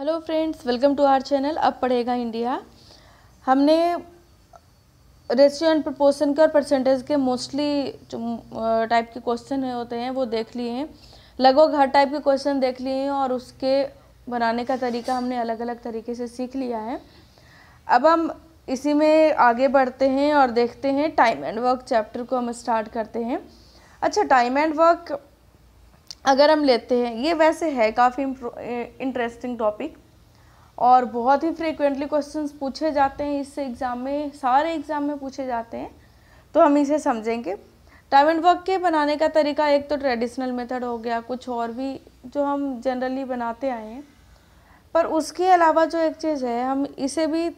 Hello friends welcome to our channel Ab Padhega India हमने ratio and proportion के और percentage के मोस्टली टाइप के क्वेश्चन होते हैं वो देख लिए हैं लगभग हर टाइप के क्वेश्चन देख लिए हैं और उसके बनाने का तरीका हमने अलग अलग तरीके से सीख लिया है अब हम इसी में आगे बढ़ते हैं और देखते हैं टाइम एंड वर्क चैप्टर को हम स्टार्ट करते हैं अच्छा टाइम एंड वर्क अगर हम लेते हैं ये वैसे है काफ़ी इंटरेस्टिंग टॉपिक और बहुत ही फ्रीक्वेंटली क्वेश्चंस पूछे जाते हैं इससे एग्ज़ाम में सारे एग्ज़ाम में पूछे जाते हैं तो हम इसे समझेंगे टाइम एंड वर्क के बनाने का तरीका एक तो ट्रेडिशनल मेथड हो गया कुछ और भी जो हम जनरली बनाते आए हैं पर उसके अलावा जो एक चीज़ है हम इसे भी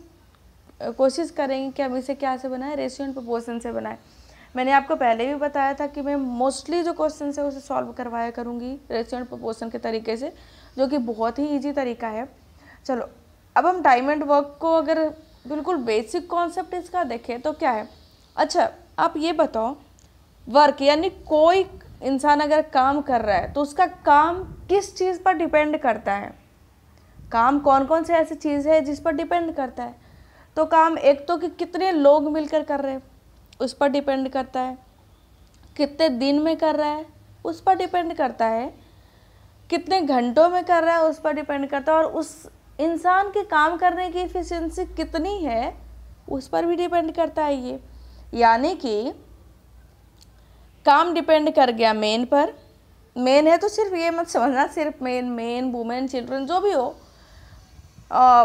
कोशिश करेंगे कि हम इसे क्या से बनाएं रेशियो एंड प्रपोर्शन से बनाएं मैंने आपको पहले भी बताया था कि मैं मोस्टली जो क्वेश्चन है उसे सॉल्व करवाया करूँगी रिलेक्शन प्रपोर्सन के तरीके से जो कि बहुत ही ईजी तरीका है चलो अब हम डायमंड वर्क को अगर बिल्कुल बेसिक कॉन्सेप्ट इसका देखें तो क्या है अच्छा आप ये बताओ वर्क यानी कोई इंसान अगर काम कर रहा है तो उसका काम किस चीज़ पर डिपेंड करता है काम कौन कौन से ऐसी चीज़ है जिस पर डिपेंड करता है तो काम एक तो कि कितने लोग मिलकर कर रहे हैं उस पर डिपेंड करता है कितने दिन में कर रहा है उस पर डिपेंड करता है कितने घंटों में कर रहा है उस पर डिपेंड करता है और उस इंसान के काम करने की इफ़िशेंसी कितनी है उस पर भी डिपेंड करता है ये यानी कि काम डिपेंड कर गया मेन पर मेन है तो सिर्फ ये मत समझना सिर्फ मेन मेन वुमेन चिल्ड्रन जो भी हो आ,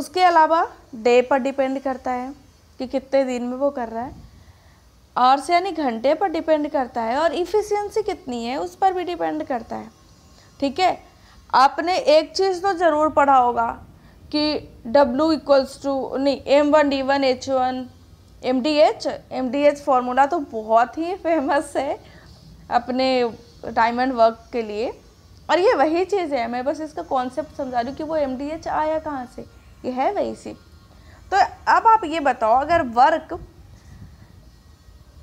उसके अलावा डे पर डिपेंड करता है कि कितने दिन में वो कर रहा है से यानी घंटे पर डिपेंड करता है और इफ़िशेंसी कितनी है उस पर भी डिपेंड करता है ठीक है आपने एक चीज़ तो ज़रूर पढ़ा होगा कि W इक्वल्स टू नहीं M one D one H one M D H M D H formula तो बहुत ही फेमस है अपने डायमंड वर्क के लिए और ये वही चीज़ है मैं बस इसका कॉन्सेप्ट समझा रही हूँ कि वो एम डी एच आया कहाँ से ये है वही सी तो अब आप ये बताओ अगर work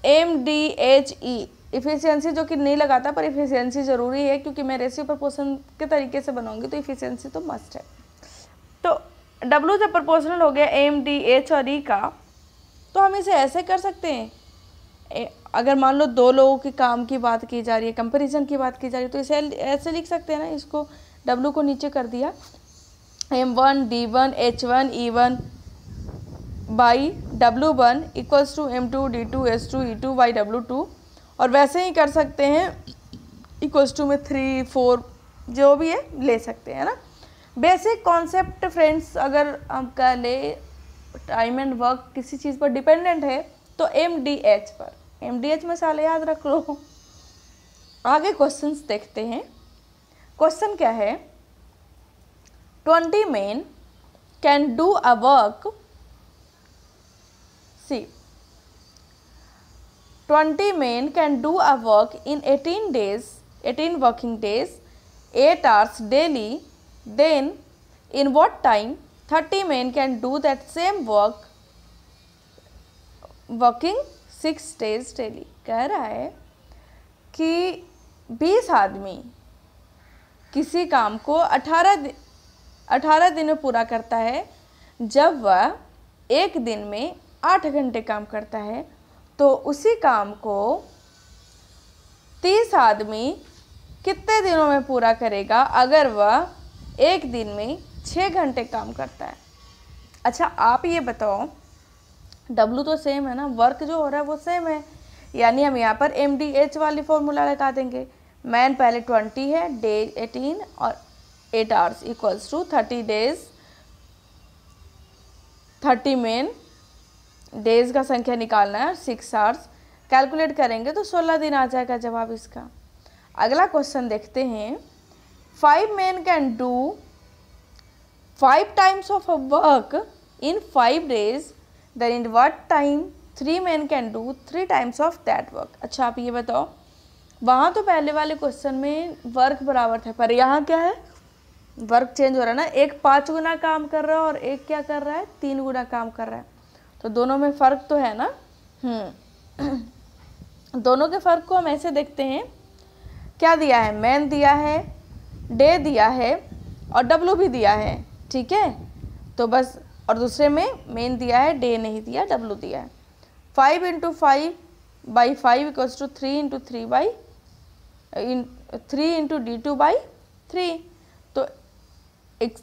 M D H E efficiency जो कि नहीं लगाता पर इफ़िशियंसी ज़रूरी है क्योंकि मैं रेशियो प्रपोर्सन के तरीके से बनाऊंगी तो इफ़िशियंसी तो मस्ट है तो डब्ल्यू जब प्रपोर्सनल हो गया एम डी एच और ई e का तो हम इसे ऐसे कर सकते हैं अगर मान लो दो लोगों के काम की बात की जा रही है कंपेरिजन की बात की जा रही है तो इसे ऐसे लिख सकते हैं ना इसको डब्ल्यू को नीचे कर दिया M one D one H one E one by W one equals to M two D two S two E two by W two और वैसे ही कर सकते हैं इक्वल्स टू में थ्री फोर जो भी है ले सकते हैं ना बेसिक कॉन्सेप्ट फ्रेंड्स अगर हम कह ले टाइम एंड वर्क किसी चीज़ पर डिपेंडेंट है तो एम डी एच पर एम डी एच मसाले याद रख लो आगे क्वेश्चंस देखते हैं क्वेश्चन क्या है twenty men can do a work see twenty men can do a work in eighteen days eighteen working days eight hours daily then in what time thirty men can do that same work working six days daily कह रहा है कि बीस आदमी किसी काम को अठारह अठारह दिन में पूरा करता है जब वह एक दिन में आठ घंटे काम करता है तो उसी काम को तीस आदमी कितने दिनों में पूरा करेगा अगर वह एक दिन में छः घंटे काम करता है अच्छा आप ये बताओ डब्लू तो सेम है ना वर्क जो हो रहा है वो सेम है यानी हम यहाँ पर एम डी एच वाली फॉर्मूला लगा देंगे मैन पहले ट्वेंटी है डे एटीन और eight hours equals to thirty days thirty men days का संख्या निकालना है सिक्स आवर्स कैलकुलेट करेंगे तो सोलह दिन आ जाएगा जवाब इसका अगला क्वेश्चन देखते हैं five man can do five times of a work in five days then in what time three man can do three times of that work अच्छा आप ये बताओ वहाँ तो पहले वाले क्वेश्चन में वर्क बराबर था पर यहाँ क्या है वर्क चेंज हो रहा है ना एक पाँच गुना काम कर रहा है और एक क्या कर रहा है तीन गुना काम कर रहा है तो दोनों में फ़र्क तो है ना हम्म। दोनों के फ़र्क को हम ऐसे देखते हैं क्या दिया है मैन दिया है डे दिया है और डब्लू भी दिया है ठीक है तो बस और दूसरे में मेन दिया है डे नहीं दिया डब्लू दिया है five into five by five equals to three into three by in three into D two by three तो एक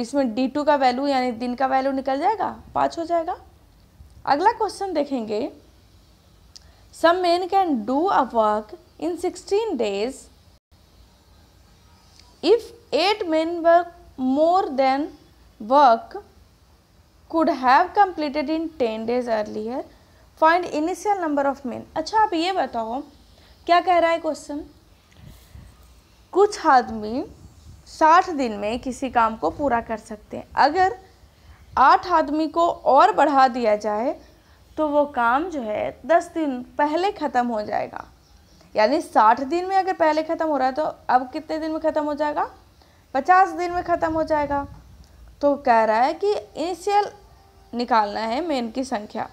इसमें डी टू का वैल्यू यानी दिन का वैल्यू निकल जाएगा पाँच हो जाएगा अगला क्वेश्चन देखेंगे some men can do a work in sixteen days if eight man work more then work could have completed in ten days earlier find initial number of man अच्छा आप ये बताओ क्या कह रहा है क्वेश्चन कुछ आदमी साठ दिन में किसी काम को पूरा कर सकते हैं अगर आठ आदमी को और बढ़ा दिया जाए तो वो काम जो है दस दिन पहले ख़त्म हो जाएगा यानी साठ दिन में अगर पहले ख़त्म हो रहा है तो अब कितने दिन में ख़त्म हो जाएगा पचास दिन में ख़त्म हो जाएगा तो कह रहा है कि इनिशियल निकालना है मेन की संख्या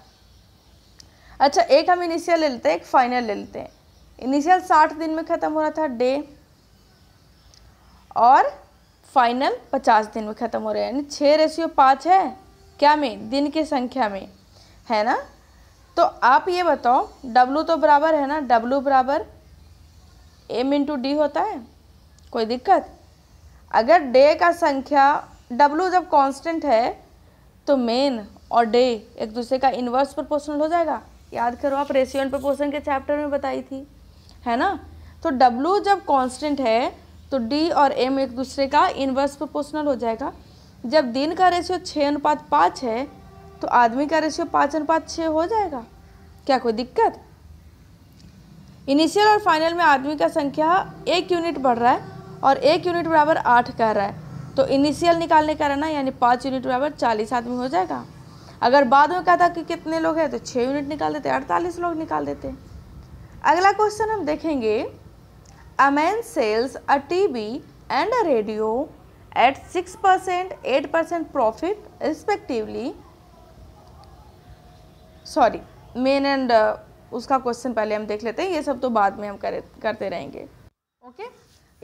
अच्छा एक हम इनिशियल ले लेते हैं एक फाइनल ले लेते हैं इनिशियल साठ दिन में ख़त्म हो रहा था डे और फाइनल पचास दिन में ख़त्म हो रहे हैं यानी छः रेशियो पाँच है क्या में दिन की संख्या में है ना तो आप ये बताओ डब्लू तो बराबर है ना डब्लू बराबर एम इंटू डी होता है कोई दिक्कत अगर डे का संख्या डब्लू जब कांस्टेंट है तो मेन और डे एक दूसरे का इन्वर्स प्रोपोर्शनल हो जाएगा याद करो आप रेशियो एंड प्रोपोर्शन के चैप्टर में बताई थी है ना तो डब्लू जब कांस्टेंट है तो डी और एम एक दूसरे का इन्वर्स प्रोपोर्शनल हो जाएगा जब दिन का रेशियो छः अनुपात पाँच है तो आदमी का रेशियो पाँच अनुपात छः हो जाएगा क्या कोई दिक्कत इनिशियल और फाइनल में आदमी का संख्या एक यूनिट बढ़ रहा है और एक यूनिट बराबर आठ कह रहा है तो इनिशियल निकालने का रहना यानी पाँच यूनिट बराबर चालीस आदमी हो जाएगा अगर बाद में कहता कि कितने लोग हैं तो छः यूनिट निकाल देते अड़तालीस लोग निकाल देते अगला क्वेश्चन हम देखेंगे a man sells a TV and a radio at 6%, 8% profit respectively. Sorry, main and uh, उसका क्वेश्चन पहले हम देख लेते हैं ये सब तो बाद में हम करे, करते रहेंगे ओके okay?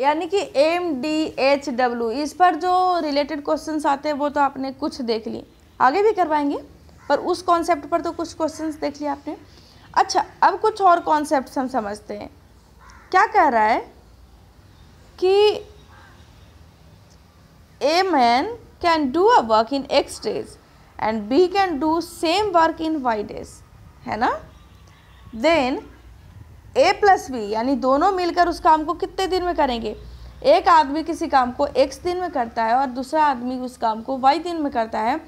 यानी कि एम डी एच डब्ल्यू इस पर जो रिलेटेड क्वेश्चन आते हैं वो तो आपने कुछ देख ली आगे भी करवाएंगे पर उस कॉन्सेप्ट पर तो कुछ क्वेश्चन देख लिया आपने अच्छा अब कुछ और कॉन्सेप्ट हम समझते हैं क्या कह रहा है कि a man can do a work in X days and B can do same work in Y days है ना देन ए प्लस बी यानी दोनों मिलकर उस काम को कितने दिन में करेंगे एक आदमी किसी काम को एक्स दिन में करता है और दूसरा आदमी उस काम को वाई दिन में करता है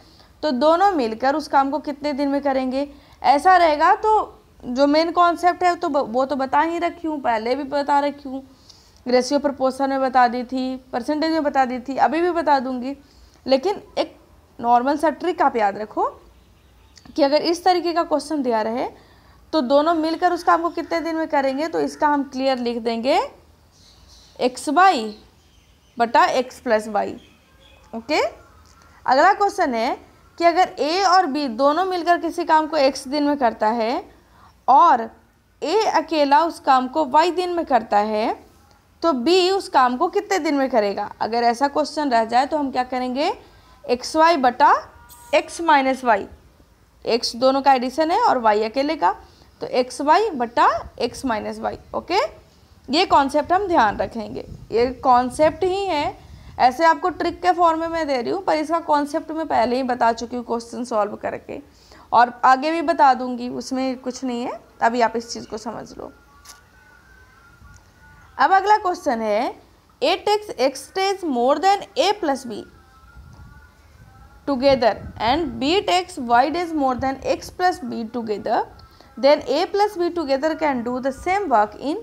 तो दोनों मिलकर उस काम को कितने दिन में करेंगे ऐसा रहेगा तो जो मेन कॉन्सेप्ट है तो वो तो बता ही रखी हूँ पहले भी बता रखी हूँ रेशियो प्रपोर्शन में बता दी थी परसेंटेज में बता दी थी अभी भी बता दूंगी लेकिन एक नॉर्मल सा ट्रिक आप याद रखो कि अगर इस तरीके का क्वेश्चन दिया रहे तो दोनों मिलकर उस काम को कितने दिन में करेंगे तो इसका हम क्लियर लिख देंगे एक्स बाई बटा एक्स प्लस वाई ओके अगला क्वेश्चन है कि अगर ए और बी दोनों मिलकर किसी काम को एक्स दिन में करता है और ए अकेला उस काम को वाई दिन में करता है तो बी उस काम को कितने दिन में करेगा अगर ऐसा क्वेश्चन रह जाए तो हम क्या करेंगे एक्स वाई बटा एक्स माइनस वाई एक्स दोनों का एडिशन है और वाई अकेले का तो एक्स वाई बटा एक्स माइनस वाई ओके ये कॉन्सेप्ट हम ध्यान रखेंगे ये कॉन्सेप्ट ही है ऐसे आपको ट्रिक के फॉर्म में मैं दे रही हूँ पर इसका कॉन्सेप्ट मैं पहले ही बता चुकी हूँ क्वेश्चन सॉल्व करके और आगे भी बता दूंगी उसमें कुछ नहीं है अभी आप इस चीज़ को समझ लो अब अगला क्वेश्चन है takes X days more than A plus B together and B takes Y days more than X plus B together then A plus B together can do the same work in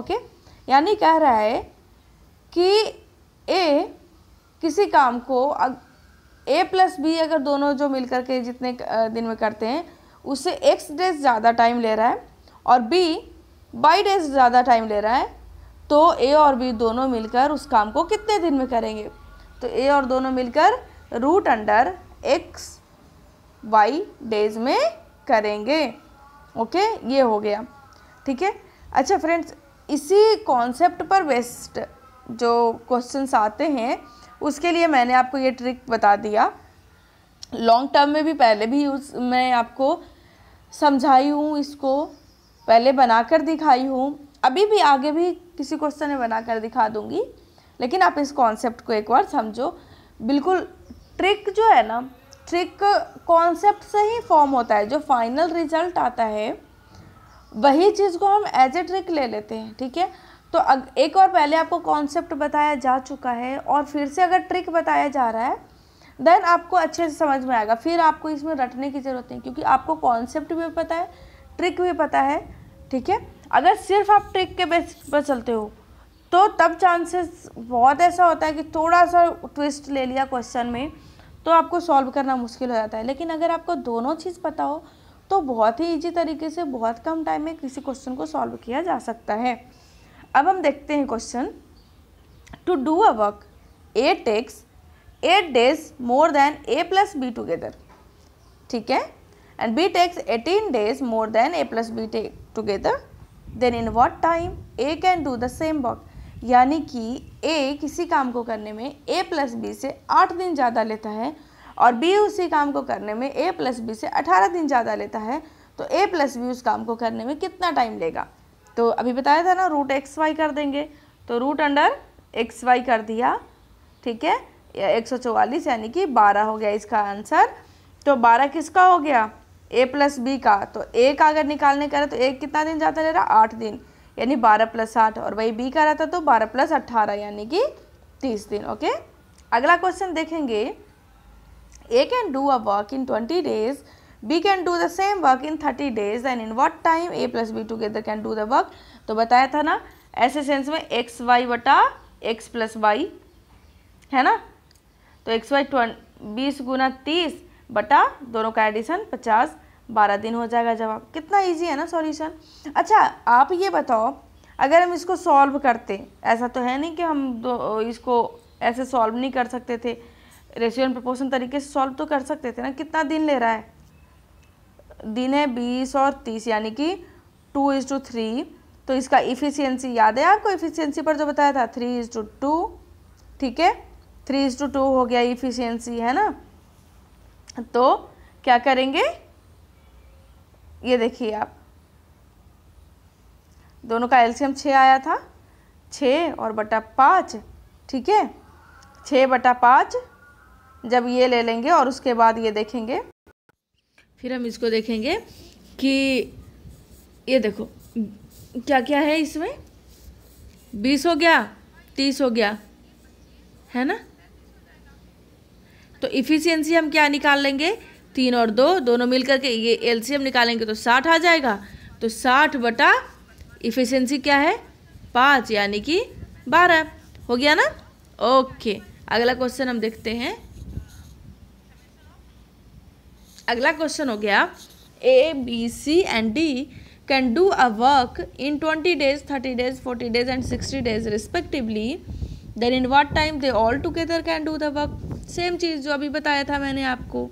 okay यानी कह रहा है कि ए किसी काम को ए plus B अगर दोनों जो मिल के जितने दिन में करते हैं उससे एक्स डेज ज़्यादा टाइम ले रहा है और बी बाई डेज ज़्यादा टाइम ले रहा है तो ए और बी दोनों मिलकर उस काम को कितने दिन में करेंगे तो ए और दोनों मिलकर root under X Y days में करेंगे ओके ये हो गया ठीक है अच्छा फ्रेंड्स इसी कॉन्सेप्ट पर बेस्ट जो क्वेश्चंस आते हैं उसके लिए मैंने आपको ये ट्रिक बता दिया लॉन्ग टर्म में भी पहले भी उस मैं आपको समझाई हूँ इसको पहले बनाकर दिखाई हूँ अभी भी आगे भी किसी क्वेश्चन में बनाकर दिखा दूँगी लेकिन आप इस कॉन्सेप्ट को एक बार समझो बिल्कुल ट्रिक जो है ना ट्रिक कॉन्सेप्ट से ही फॉर्म होता है जो फाइनल रिजल्ट आता है वही चीज़ को हम एज ए ट्रिक ले लेते हैं ठीक है तो अग एक और पहले आपको कॉन्सेप्ट बताया जा चुका है और फिर से अगर ट्रिक बताया जा रहा है देन आपको अच्छे से समझ में आएगा फिर आपको इसमें रटने की ज़रूरत नहीं क्योंकि आपको कॉन्सेप्ट भी पता है ट्रिक भी पता है ठीक है अगर सिर्फ आप ट्रिक के बेस पर चलते हो तो तब चांसेस बहुत ऐसा होता है कि थोड़ा सा ट्विस्ट ले लिया क्वेश्चन में तो आपको सॉल्व करना मुश्किल हो जाता है लेकिन अगर आपको दोनों चीज़ पता हो तो बहुत ही ईजी तरीके से बहुत कम टाइम में किसी क्वेश्चन को सॉल्व किया जा सकता है अब हम देखते हैं question to do a work A takes eight days more than A plus B together ठीक है and B takes eighteen days more than A plus B take together then in what time A can do the same work यानी कि ए किसी काम को करने में A plus B से आठ दिन ज़्यादा लेता है और बी उसी काम को करने में ए प्लस बी से अठारह दिन ज़्यादा लेता है तो ए प्लस बी उस काम को करने में कितना टाइम लेगा तो अभी बताया था ना रूट एक्स वाई कर देंगे तो रूट अंडर एक्स वाई कर दिया ठीक है एक सौ चौवालीस यानी कि बारह हो गया इसका आंसर तो बारह किसका हो गया ए प्लस बी का तो ए का अगर निकालने रहा तो एक कितना दिन जाता रह रहा आठ दिन यानी बारह प्लस आठ और वही बी का रहता तो बारह प्लस अट्ठारह यानी कि तीस दिन ओके अगला क्वेश्चन देखेंगे A can do a work in twenty days B can do the same work in thirty days and in what time A plus B together can do the work तो बताया था ना ऐसे sense में X Y बटा X plus Y है ना तो एक्स वाई ट्वें बीस गुना तीस बटा दोनों का एडिशन पचास बारह दिन हो जाएगा जवाब कितना इजी है ना सॉल्यूशन अच्छा आप ये बताओ अगर हम इसको सॉल्व करते ऐसा तो है नहीं कि हम दो इसको ऐसे सॉल्व नहीं कर सकते थे रेशियो एंड प्रपोर्शन तरीके से सॉल्व तो कर सकते थे ना कितना दिन ले रहा है दिन है बीस और तीस यानी कि टू इज टू थ्री तो इसका इफ़िशियंसी याद है आपको इफ़िशियंसी पर जो बताया था थ्री इज टू टू ठीक है थ्री इज टू टू हो गया इफ़िशियंसी है ना तो क्या करेंगे ये देखिए आप दोनों का एल्शियम छः आया था छ और बटा पाँच ठीक है छः बटा पाँच जब ये ले लेंगे और उसके बाद ये देखेंगे फिर हम इसको देखेंगे कि ये देखो क्या क्या है इसमें बीस हो गया तीस हो गया है ना तो इफ़िशियंसी हम क्या निकाल लेंगे तीन और दो दोनों मिलकर के ये एलसीएम निकालेंगे तो साठ आ जाएगा तो साठ बटा इफ़िशियंसी क्या है पाँच यानी कि बारह हो गया ना ओके अगला क्वेश्चन हम देखते हैं अगला क्वेश्चन हो गया A B C and D can do a work in twenty days thirty days forty days and sixty days respectively then in what time they all together can do the work same चीज़ जो अभी बताया था मैंने आपको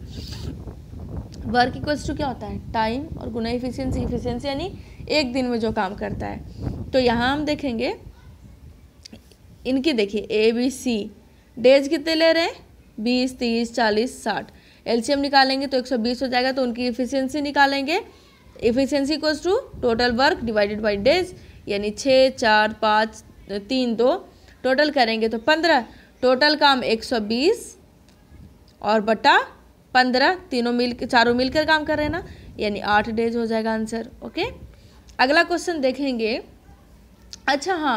work equals to क्या होता है टाइम और गुना इफिशियंसी इफिशियंसी यानी एक दिन में जो काम करता है तो यहाँ हम देखेंगे इनकी देखिए ए बी सी डेज कितने ले रहे हैं बीस तीस चालीस साठ एलसीएम निकालेंगे तो 120 हो जाएगा तो उनकी इफिशियंसी निकालेंगे efficiency equals to total work divided by days यानी छः चार पाँच तीन दो टोटल करेंगे तो पंद्रह टोटल काम एक सौ बीस और बटा पंद्रह तीनों मिल चारों मिलकर काम कर रहे हैं ना यानी आठ डेज हो जाएगा आंसर ओके अगला क्वेश्चन देखेंगे अच्छा हाँ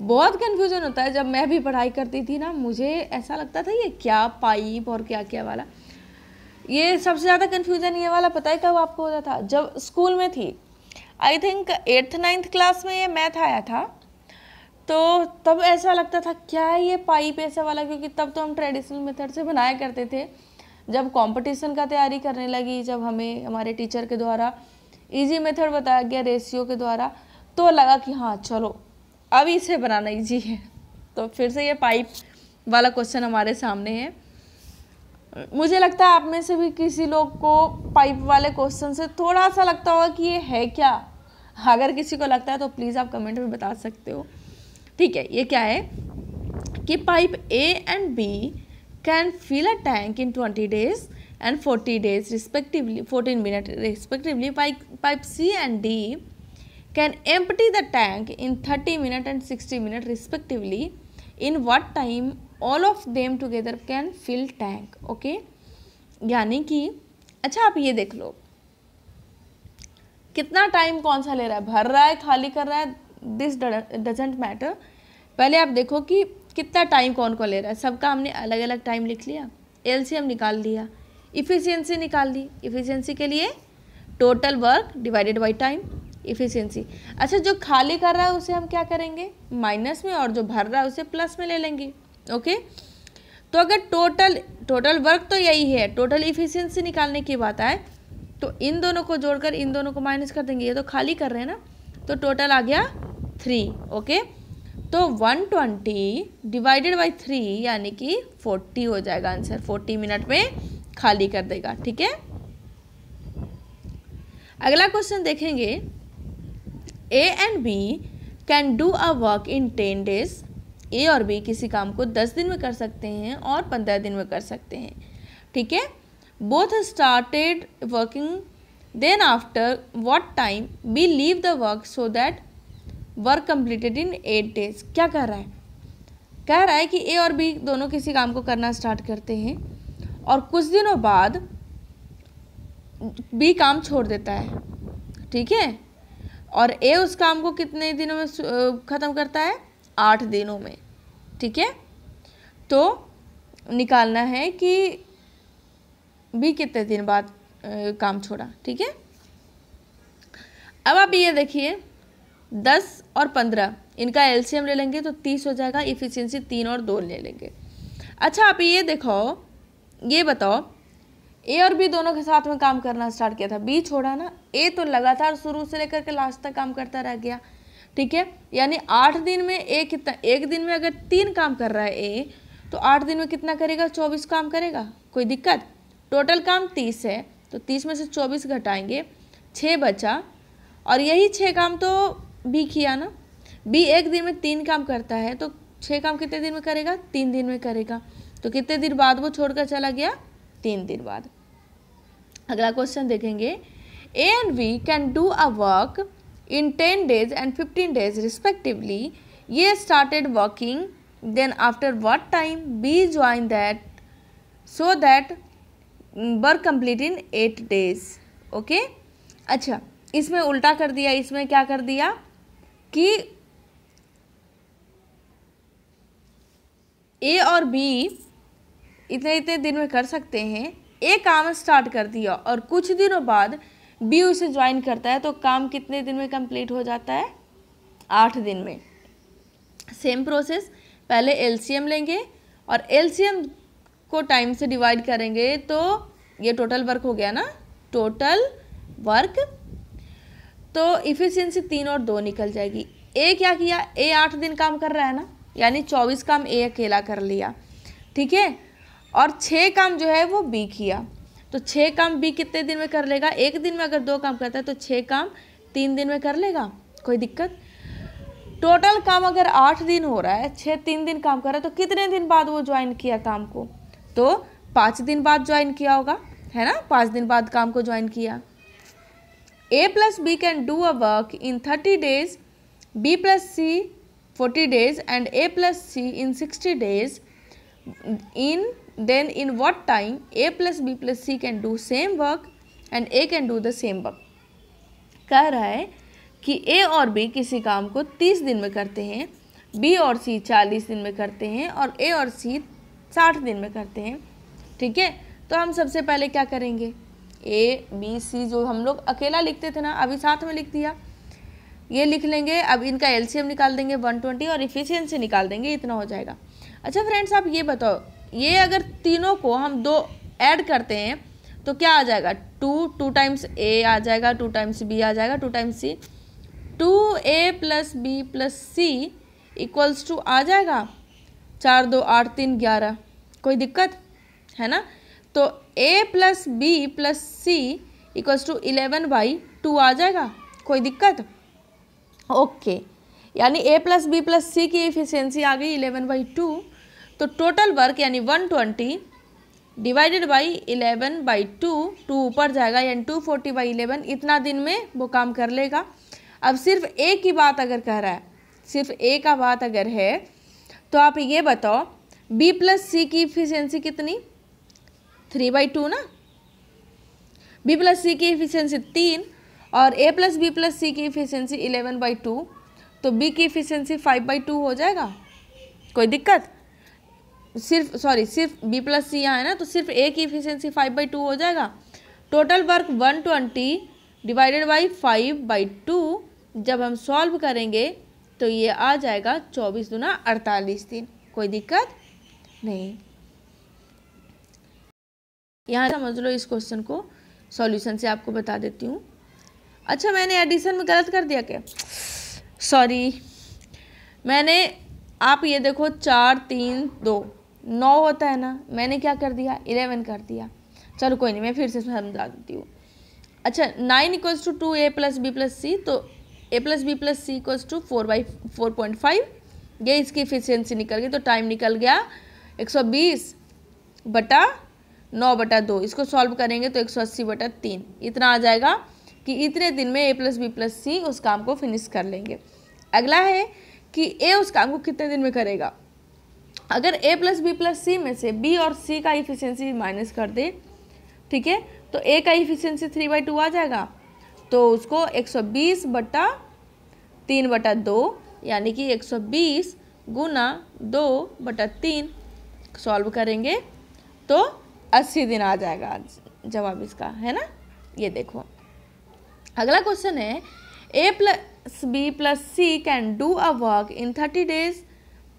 बहुत कन्फ्यूज़न होता है जब मैं भी पढ़ाई करती थी ना मुझे ऐसा लगता था ये क्या पाइप और क्या क्या वाला ये सबसे ज़्यादा कन्फ्यूज़न ये वाला पता है कब आपको होता था जब स्कूल में थी I think eighth ninth class में ये मैथ आया था तो तब ऐसा लगता था क्या है ये पाइप ऐसा वाला क्योंकि तब तो हम ट्रेडिशनल मेथड से बनाया करते थे जब कंपटीशन का तैयारी करने लगी जब हमें हमारे टीचर के द्वारा इजी मेथड बताया गया रेशियो के द्वारा तो लगा कि हाँ चलो अब इसे बनाना इजी है तो फिर से ये पाइप वाला क्वेश्चन हमारे सामने है मुझे लगता है आप में से भी किसी लोग को पाइप वाले क्वेश्चन से थोड़ा सा लगता होगा कि ये है क्या अगर किसी को लगता है तो प्लीज़ आप कमेंट में बता सकते हो ठीक है ये क्या है कि pipe A and B can fill a tank in twenty days and forty days respectively fourteen minute respectively pipe pipe C and D can empty the tank in thirty minute and sixty minute respectively in what time all of them together can fill tank okay यानी कि अच्छा आप ये देख लो कितना time कौन सा ले रहा है भर रहा है खाली कर रहा है दिस डजेंट मैटर पहले आप देखो कि कितना टाइम कौन कौन ले रहा है सबका हमने अलग अलग टाइम लिख लिया एम निकाल लिया इफ़िशियंसी निकाल ली इफ़िशियंसी के लिए total work divided by time efficiency अच्छा जो खाली कर रहा है उसे हम क्या करेंगे माइनस में और जो भर रहा है उसे प्लस में ले लेंगे ओके तो अगर टोटल टोटल वर्क तो यही है टोटल इफिशियंसी निकालने की बात आए तो इन दोनों को जोड़कर इन दोनों को माइनस कर देंगे ये तो खाली कर रहे हैं ना तो टोटल आ गया थ्री ओके तो 120 डिवाइडेड बाई थ्री यानी कि 40 हो जाएगा आंसर 40 मिनट में खाली कर देगा ठीक है अगला क्वेश्चन देखेंगे A and B can do a work in ten days A और बी किसी काम को दस दिन में कर सकते हैं और पंद्रह दिन में कर सकते हैं ठीक है both started working then after what time B leave the work so that work completed in eight days क्या कह रहा है कह रहा है कि ए और बी दोनों किसी काम को करना स्टार्ट करते हैं और कुछ दिनों बाद बी काम छोड़ देता है ठीक है और ए उस काम को कितने दिनों में ख़त्म करता है आठ दिनों में ठीक है तो निकालना है कि भी कितने दिन बाद काम छोड़ा ठीक है अब आप ये देखिए दस और पंद्रह इनका एलसीएम ले लेंगे तो तीस हो जाएगा इफिशियंसी तीन और दो ले लेंगे अच्छा आप ये देखो ये बताओ ए और बी दोनों के साथ में काम करना स्टार्ट किया था बी छोड़ा ना ए तो लगातार शुरू से लेकर के लास्ट तक काम करता रह गया ठीक है यानी आठ दिन में ए कितना एक दिन में अगर तीन काम कर रहा है ए तो आठ दिन में कितना करेगा चौबीस काम करेगा कोई दिक्कत टोटल काम तीस है तो तीस में से चौबीस घटाएंगे छः बचा और यही छः काम तो बी किया ना बी एक दिन में तीन काम करता है तो छः काम कितने दिन में करेगा तीन दिन में करेगा तो कितने दिन बाद वो छोड़कर चला गया तीन दिन बाद अगला क्वेश्चन देखेंगे A and B can do a work in 10 days and 15 days respectively. A started working, then after what time B joined that so that work complete in 8 days. Okay okay? अच्छा इसमें उल्टा कर दिया इसमें क्या कर दिया कि ए और बी इतने इतने दिन में कर सकते हैं ए काम स्टार्ट कर दिया और कुछ दिनों बाद बी उसे ज्वाइन करता है तो काम कितने दिन में कंप्लीट हो जाता है आठ दिन में सेम प्रोसेस पहले एलसीएम लेंगे और एलसीएम को टाइम से डिवाइड करेंगे तो ये टोटल वर्क हो गया ना टोटल वर्क तो इफिशियंसी तीन और दो निकल जाएगी ए क्या किया ए आठ दिन काम कर रहा है ना यानी चौबीस काम ए अकेला कर लिया ठीक है और छः काम जो है वो बी किया तो छः काम बी कितने दिन में कर लेगा एक दिन में अगर दो काम करता है तो छः काम तीन दिन में कर लेगा कोई दिक्कत टोटल काम अगर आठ दिन हो रहा है छः तीन दिन काम कर रहा है तो कितने दिन बाद वो ज्वाइन किया काम को तो पाँच दिन बाद ज्वाइन किया होगा है ना पाँच दिन बाद काम को ज्वाइन किया A plus B can do a work in thirty days B plus C forty days and A plus C in sixty days in then in what time a plus b plus c can do same work and a can do the same work कह रहा है कि a और b किसी काम को 30 दिन में करते हैं b और c 40 दिन में करते हैं और a और c 60 दिन में करते हैं ठीक है तो हम सबसे पहले क्या करेंगे ए बी सी जो हम लोग अकेला लिखते थे ना अभी साथ में लिख दिया ये लिख लेंगे अब इनका एलसीएम निकाल देंगे 120 और इफिशियंसी निकाल देंगे इतना हो जाएगा अच्छा फ्रेंड्स आप ये बताओ ये अगर तीनों को हम दो ऐड करते हैं तो क्या आ जाएगा टू टू टाइम्स ए आ जाएगा टू टाइम्स बी आ जाएगा two times C two A plus B plus C equals to आ जाएगा चार दो आठ तीन ग्यारह कोई दिक्कत है ना तो A plus B plus C equals to eleven by two आ जाएगा कोई दिक्कत ओके यानी A plus B plus C की एफिशिएंसी आ गई इलेवन बाई टू तो टोटल वर्क यानी one twenty divided by eleven by two two ऊपर जाएगा यानी टू फोर्टी बाई इलेवन इतना दिन में वो काम कर लेगा अब सिर्फ ए की बात अगर कह रहा है सिर्फ ए का बात अगर है तो आप ये बताओ बी प्लस सी की इफिशियंसी कितनी थ्री बाई टू ना बी प्लस सी की इफिशियंसी तीन और A plus B plus C की इफिशियंसी इलेवन बाई टू तो बी की इफिशेंसी फाइव बाई टू हो जाएगा कोई दिक्कत सिर्फ सॉरी सिर्फ बी प्लस सी यहाँ है ना तो सिर्फ ए की इफिशियंसी फाइव बाई टू हो जाएगा total work one twenty divided by five by two जब हम सॉल्व करेंगे तो ये आ जाएगा चौबीस दुना अड़तालीस दिन कोई दिक्कत नहीं यहाँ समझ लो इस क्वेश्चन को सॉल्यूशन से आपको बता देती हूँ अच्छा मैंने एडिशन में गलत कर दिया क्या सॉरी मैंने आप ये देखो चार तीन दो नौ होता है ना मैंने क्या कर दिया इलेवन कर दिया चलो कोई नहीं मैं फिर से समझा देती हूँ अच्छा nine equals to two A plus B plus C तो A plus B plus C equals to four by four point five ये इसकी इफिशियंसी निकल गई तो टाइम निकल गया एक सौ बीस बटा नौ बटा दो इसको सॉल्व करेंगे तो एक सौ अस्सी बटा तीन इतना आ जाएगा कि इतने दिन में A plus B plus C उस काम को फिनिश कर लेंगे अगला है कि ए उस काम को कितने दिन में करेगा अगर A plus B plus C में से बी और सी का इफिशियंसी माइनस कर दें ठीक है तो ए का इफिशियंसी थ्री बाई टू आ जाएगा तो उसको 120 सौ बीस बटा तीन बटा दो यानी कि 120 सौ बीस गुना दो बटा तीन सॉल्व करेंगे तो 80 दिन आ जाएगा जवाब इसका है ना ये देखो अगला क्वेश्चन है A plus B plus C can do a work in thirty days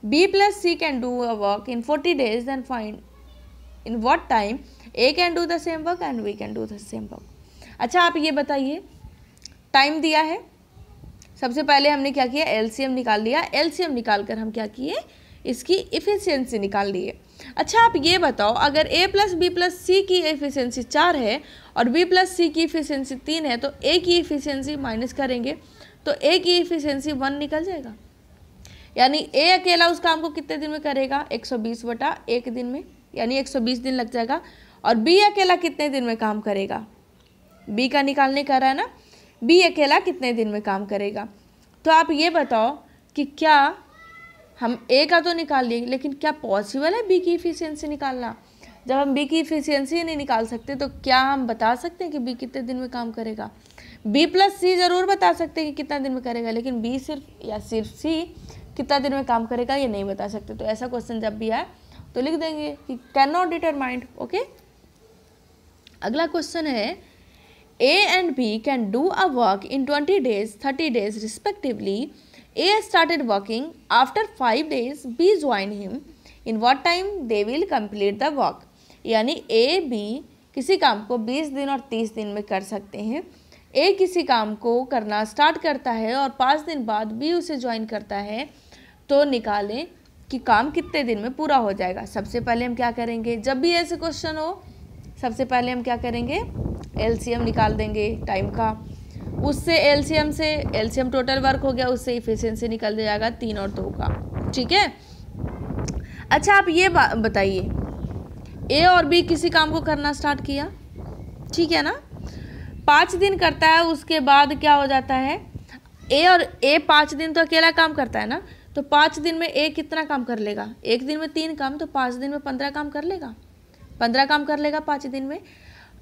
B plus C can do a work in 40 days then find in what time A can do the same work and we can do the same work. अच्छा आप ये बताइए time दिया है सबसे पहले हमने क्या किया एलसीएम निकाल लिया एलसीएम निकाल कर हम क्या किए इसकी इफ़िशियंसी निकाल लिए अच्छा आप ये बताओ अगर A plus B plus C की एफिशियंसी चार है और बी प्लस सी की इफिशियंसी तीन है तो ए की इफिशियंसी माइनस करेंगे तो ए की इफिशियंसी वन निकल जाएगा यानी ए अकेला उस काम को कितने दिन में करेगा 120 बटा एक दिन में यानी 120 दिन लग जाएगा और बी अकेला कितने दिन में काम करेगा बी का निकालने का रहा है ना बी अकेला कितने दिन में काम करेगा तो आप ये बताओ कि क्या हम ए का तो निकाल लिए लेकिन क्या पॉसिबल है बी की इफिशियंसी निकालना जब हम बी की इफिशियंसी नहीं निकाल सकते तो क्या हम बता सकते हैं कि बी कितने दिन में काम करेगा बी प्लस सी ज़रूर बता सकते हैं कि कितना दिन में करेगा लेकिन बी सिर्फ या सिर्फ सी कितना देर में काम करेगा ये नहीं बता सकते तो ऐसा क्वेश्चन जब भी आए तो लिख देंगे कि कैन नॉट डिटरमाइंड ओके अगला क्वेश्चन है A and B can do a work in twenty days thirty days respectively A started working after five days B join him in what time they will complete the work यानी A B किसी काम को बीस दिन और तीस दिन में कर सकते हैं ए किसी काम को करना स्टार्ट करता है और पाँच दिन बाद बी उसे ज्वाइन करता है तो निकालें कि काम कितने दिन में पूरा हो जाएगा सबसे पहले हम क्या करेंगे जब भी ऐसे क्वेश्चन हो सबसे पहले हम क्या करेंगे एलसीएम निकाल देंगे टाइम का उससे एलसीएम से एल टोटल वर्क हो गया उससे इफिशियंसी निकल जाएगा तीन और दो का ठीक है अच्छा आप ये बताइए ए और बी किसी काम को करना स्टार्ट किया ठीक है ना पाँच दिन करता है उसके बाद क्या हो जाता है ए और ए पाँच दिन तो अकेला काम करता है ना तो पाँच दिन में एक कितना काम कर लेगा एक दिन में तीन काम तो पाँच दिन में पंद्रह काम कर लेगा पंद्रह काम कर लेगा पाँच दिन में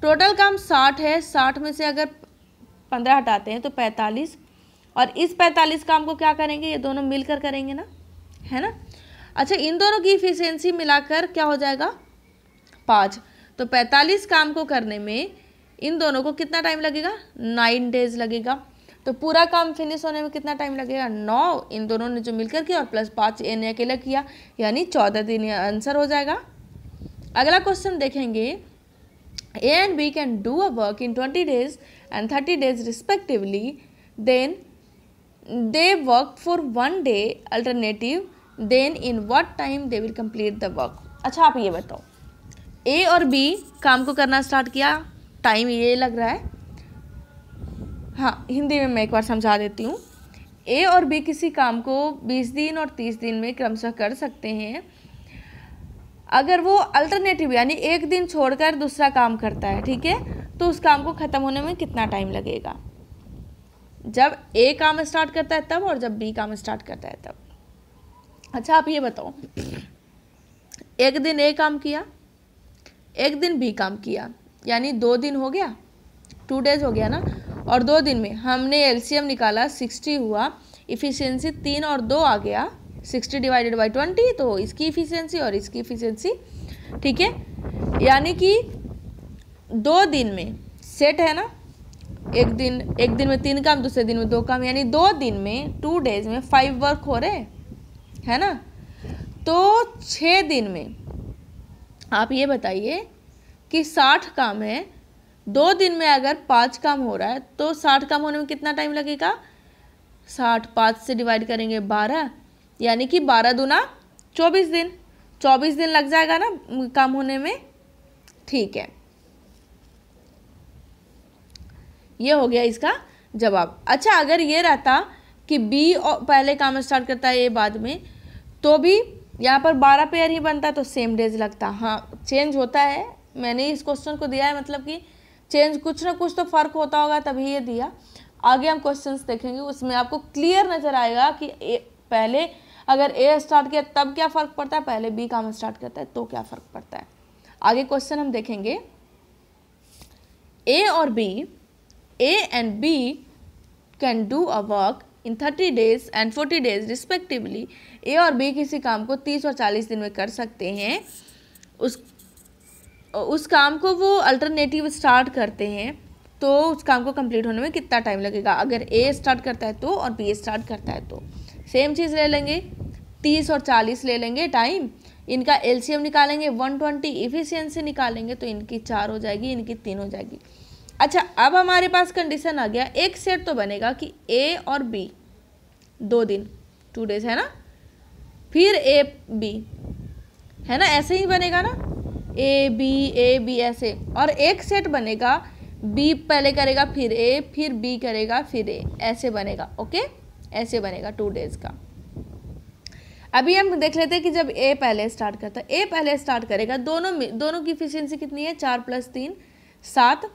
टोटल काम साठ है साठ में से अगर पंद्रह हटाते हैं तो पैंतालीस और इस पैंतालीस काम को क्या करेंगे ये दोनों मिलकर करेंगे ना है ना अच्छा इन दोनों की इफिशेंसी मिलाकर क्या हो जाएगा पाँच तो पैंतालीस काम को करने में इन दोनों को कितना टाइम लगेगा नाइन डेज लगेगा तो पूरा काम फिनिश होने में कितना टाइम लगेगा नौ इन दोनों ने जो मिलकर किया और प्लस पाँच ए ने अकेला किया यानी चौदह दिन यह आंसर हो जाएगा अगला क्वेश्चन देखेंगे A and B can do a work in twenty days and thirty days respectively then they work for one day alternative then in what time they will complete the work अच्छा आप ये बताओ ए और B काम को करना start किया time ये लग रहा है हाँ हिंदी में मैं एक बार समझा देती हूँ ए और बी किसी काम को 20 दिन और 30 दिन में क्रमशः कर सकते हैं अगर वो अल्टरनेटिव यानी एक दिन छोड़कर दूसरा काम करता है ठीक है तो उस काम को ख़त्म होने में कितना टाइम लगेगा जब ए काम स्टार्ट करता है तब और जब बी काम स्टार्ट करता है तब अच्छा आप ये बताओ एक दिन ए काम किया एक दिन बी काम किया यानी दो दिन हो गया टू डेज हो गया ना और दो दिन में हमने एलसीएम निकाला सिक्सटी हुआ इफ़िशियंसी तीन और दो आ गया सिक्सटी डिवाइडेड बाई ट्वेंटी तो इसकी इफ़िशियंसी और इसकी इफ़िशियंसी ठीक है यानी कि दो दिन में सेट है ना एक दिन एक दिन में तीन काम दूसरे दिन में दो काम यानी दो दिन में टू डेज में फाइव वर्क हो रहे है ना तो छः दिन में आप ये बताइए कि साठ काम है दो दिन में अगर पाँच काम हो रहा है तो साठ काम होने में कितना टाइम लगेगा साठ पाँच से डिवाइड करेंगे बारह यानी कि बारह दूना चौबीस दिन चौबीस दिन लग जाएगा ना काम होने में ठीक है ये हो गया इसका जवाब अच्छा अगर ये रहता कि बी पहले काम स्टार्ट करता है ये बाद में तो भी यहाँ पर बारह पेयर ही बनता तो सेम डेज लगता हाँ चेंज होता है मैंने इस क्वेश्चन को दिया है मतलब कि चेंज कुछ ना कुछ तो फ़र्क होता होगा तभी ये दिया आगे हम क्वेश्चंस देखेंगे उसमें आपको क्लियर नज़र आएगा कि ए, पहले अगर ए स्टार्ट किया तब क्या फ़र्क पड़ता है पहले बी काम स्टार्ट करता है तो क्या फ़र्क पड़ता है आगे क्वेश्चन हम देखेंगे ए और B A and B can do a work in thirty days and forty days respectively A और बी किसी काम को तीस और चालीस दिन में कर सकते हैं उस उस काम को वो अल्टरनेटिव स्टार्ट करते हैं तो उस काम को कंप्लीट होने में कितना टाइम लगेगा अगर ए स्टार्ट करता है तो और बी स्टार्ट करता है तो सेम चीज़ ले लेंगे तीस और चालीस ले लेंगे टाइम इनका एल निकालेंगे वन ट्वेंटी इफिशियंसी निकालेंगे तो इनकी चार हो जाएगी इनकी तीन हो जाएगी अच्छा अब हमारे पास कंडीशन आ गया एक सेट तो बनेगा कि ए और बी दो दिन टू डेज है ना फिर ए बी है ना ऐसे ही बनेगा ना ए बी ए बी ऐसे और एक सेट बनेगा बी पहले करेगा फिर ए फिर बी करेगा फिर ए ऐसे बनेगा ओके ऐसे बनेगा टू डेज का अभी हम देख लेते हैं कि जब ए पहले स्टार्ट करता है ए पहले स्टार्ट करेगा दोनों में दोनों की इफिशियंसी कितनी है चार प्लस तीन सात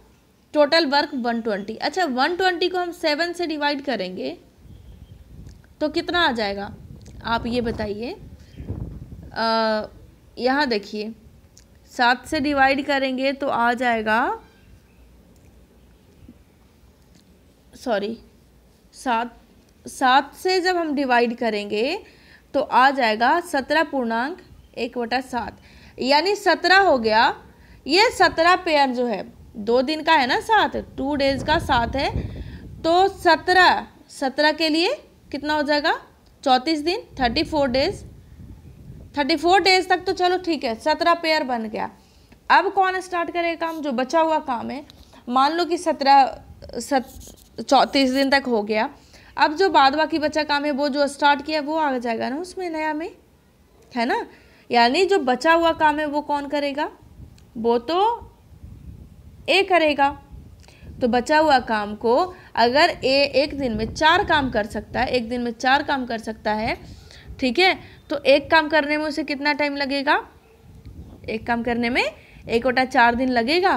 टोटल वर्क वन ट्वेंटी अच्छा वन ट्वेंटी को हम सेवन से डिवाइड करेंगे तो कितना आ जाएगा आप ये बताइए यहाँ देखिए सात से डिवाइड करेंगे तो आ जाएगा सॉरी सात सात से जब हम डिवाइड करेंगे तो आ जाएगा सत्रह पूर्णांक एक बटा सात यानी सत्रह हो गया ये सत्रह पेयर जो है दो दिन का है ना सात टू डेज का सात है तो सत्रह सत्रह के लिए कितना हो जाएगा चौंतीस दिन thirty four days thirty four days तक तो चलो ठीक है सत्रह पेयर बन गया अब कौन स्टार्ट करेगा काम जो बचा हुआ काम है मान लो कि सत्रह सत चौंतीस दिन तक हो गया अब जो बाद बाकी बचा काम है वो जो स्टार्ट किया वो आ जाएगा ना उसमें नया में है ना यानी जो बचा हुआ काम है वो कौन करेगा वो तो ए करेगा तो बचा हुआ काम को अगर ए एक दिन में चार काम कर सकता है एक दिन में चार काम कर सकता है ठीक है तो एक काम करने में उसे कितना टाइम लगेगा एक काम करने में एक ओटा चार दिन लगेगा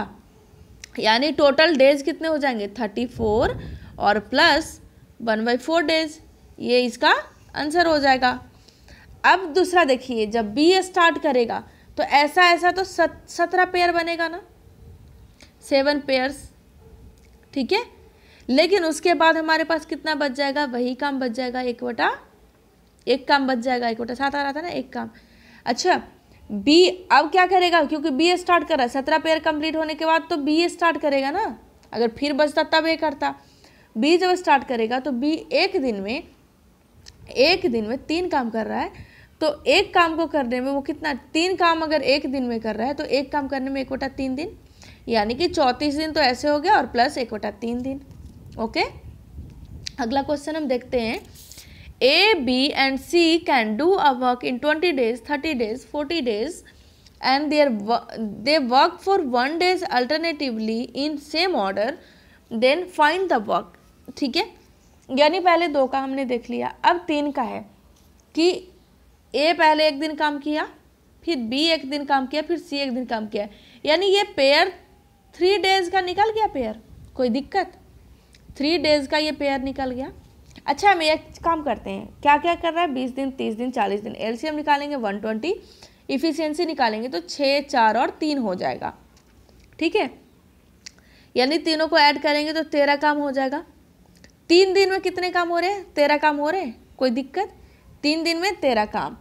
यानी टोटल डेज कितने हो जाएंगे थर्टी फोर और plus one by four days ये इसका आंसर हो जाएगा अब दूसरा देखिए जब बी स्टार्ट करेगा तो ऐसा ऐसा तो सत सत्रह पेयर बनेगा ना सेवन पेयर्स ठीक है लेकिन उसके बाद हमारे पास कितना बच जाएगा वही काम बच जाएगा एक वटा एक काम बच जाएगा एक बटा सात आ रहा था ना एक काम अच्छा बी अब क्या करेगा क्योंकि बी स्टार्ट कर रहा है सत्रह पेयर कंप्लीट होने के बाद तो बी स्टार्ट करेगा ना अगर फिर बचता तब ए करता बी जब स्टार्ट करेगा तो बी एक दिन में एक दिन में तीन काम कर रहा है तो एक काम को करने में वो कितना तीन काम अगर एक दिन में कर रहा है तो एक काम करने में एक वटा तीन दिन यानी कि चौंतीस दिन तो ऐसे हो गया और प्लस एक वटा तीन दिन ओके अगला क्वेश्चन हम देखते हैं A B and C can do a work in twenty days thirty days forty days and there they work for one days alternatively in same order then find the work ठीक है यानी पहले दो का हमने देख लिया अब तीन का है कि ए पहले एक दिन काम किया फिर बी एक दिन काम किया फिर सी एक दिन काम किया यानी ये पेयर थ्री डेज का निकल गया पेयर कोई दिक्कत थ्री डेज का ये पेयर निकल गया अच्छा हम एक काम करते हैं क्या क्या कर रहा है बीस दिन तीस दिन चालीस दिन एल निकालेंगे वन ट्वेंटी इफिशियंसी निकालेंगे तो छः चार और तीन हो जाएगा ठीक है यानी तीनों को ऐड करेंगे तो तेरह काम हो जाएगा तीन दिन में कितने काम हो रहे हैं तेरह काम हो रहे हैं कोई दिक्कत तीन दिन में तेरह काम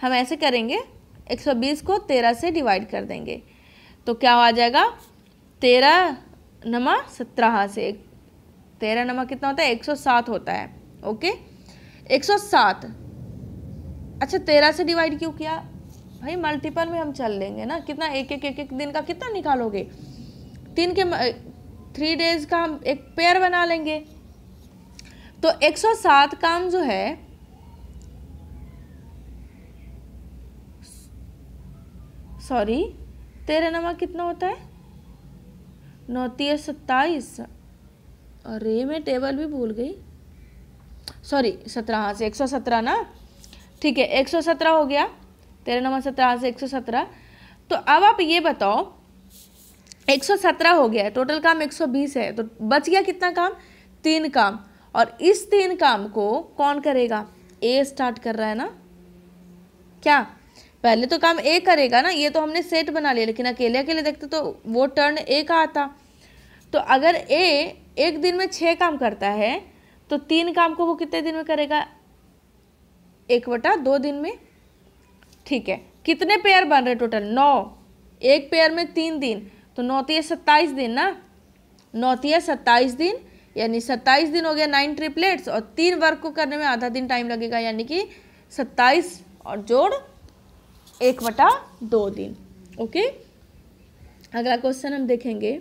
हम ऐसे करेंगे एक सौ बीस को तेरह से डिवाइड कर देंगे तो क्या आ जाएगा तेरह नमा सत्रह से तेरह नमक कितना होता है एक सौ सात होता है ओके एक सौ सात अच्छा तेरह से डिवाइड क्यों किया भाई मल्टीपल में हम चल लेंगे ना कितना एक एक एक एक दिन का कितना निकालोगे तीन के थ्री डेज का हम एक पेयर बना लेंगे तो एक सौ सात काम जो है सॉरी तेरह नमक कितना होता है नौतीस सत्ताईस अरे मैं टेबल भी भूल गई सॉरी सत्रह से एक सौ सत्रह ना ठीक है एक सौ सत्रह हो गया तेरह नंबर सत्रह से एक सौ सत्रह तो अब आप ये बताओ एक सौ सत्रह हो गया है टोटल काम एक सौ बीस है तो बच गया कितना काम तीन काम और इस तीन काम को कौन करेगा ए स्टार्ट कर रहा है ना क्या पहले तो काम ए करेगा ना ये तो हमने सेट बना लिया लेकिन अकेले अकेले देखते तो वो टर्न ए का आता तो अगर ए एक दिन में छः काम करता है तो तीन काम को वो कितने दिन में करेगा एक बटा दो दिन में ठीक है कितने पेयर बन रहे टोटल नौ एक पेयर में तीन दिन तो नौतीय तो सत्ताईस दिन ना नौतीय तो सत्ताईस दिन यानी सत्ताईस दिन हो गया नाइन ट्रिपलेट्स और तीन वर्क को करने में आधा दिन टाइम लगेगा यानी कि सत्ताईस और जोड़ एक बटा दो दिन ओके अगला क्वेश्चन हम देखेंगे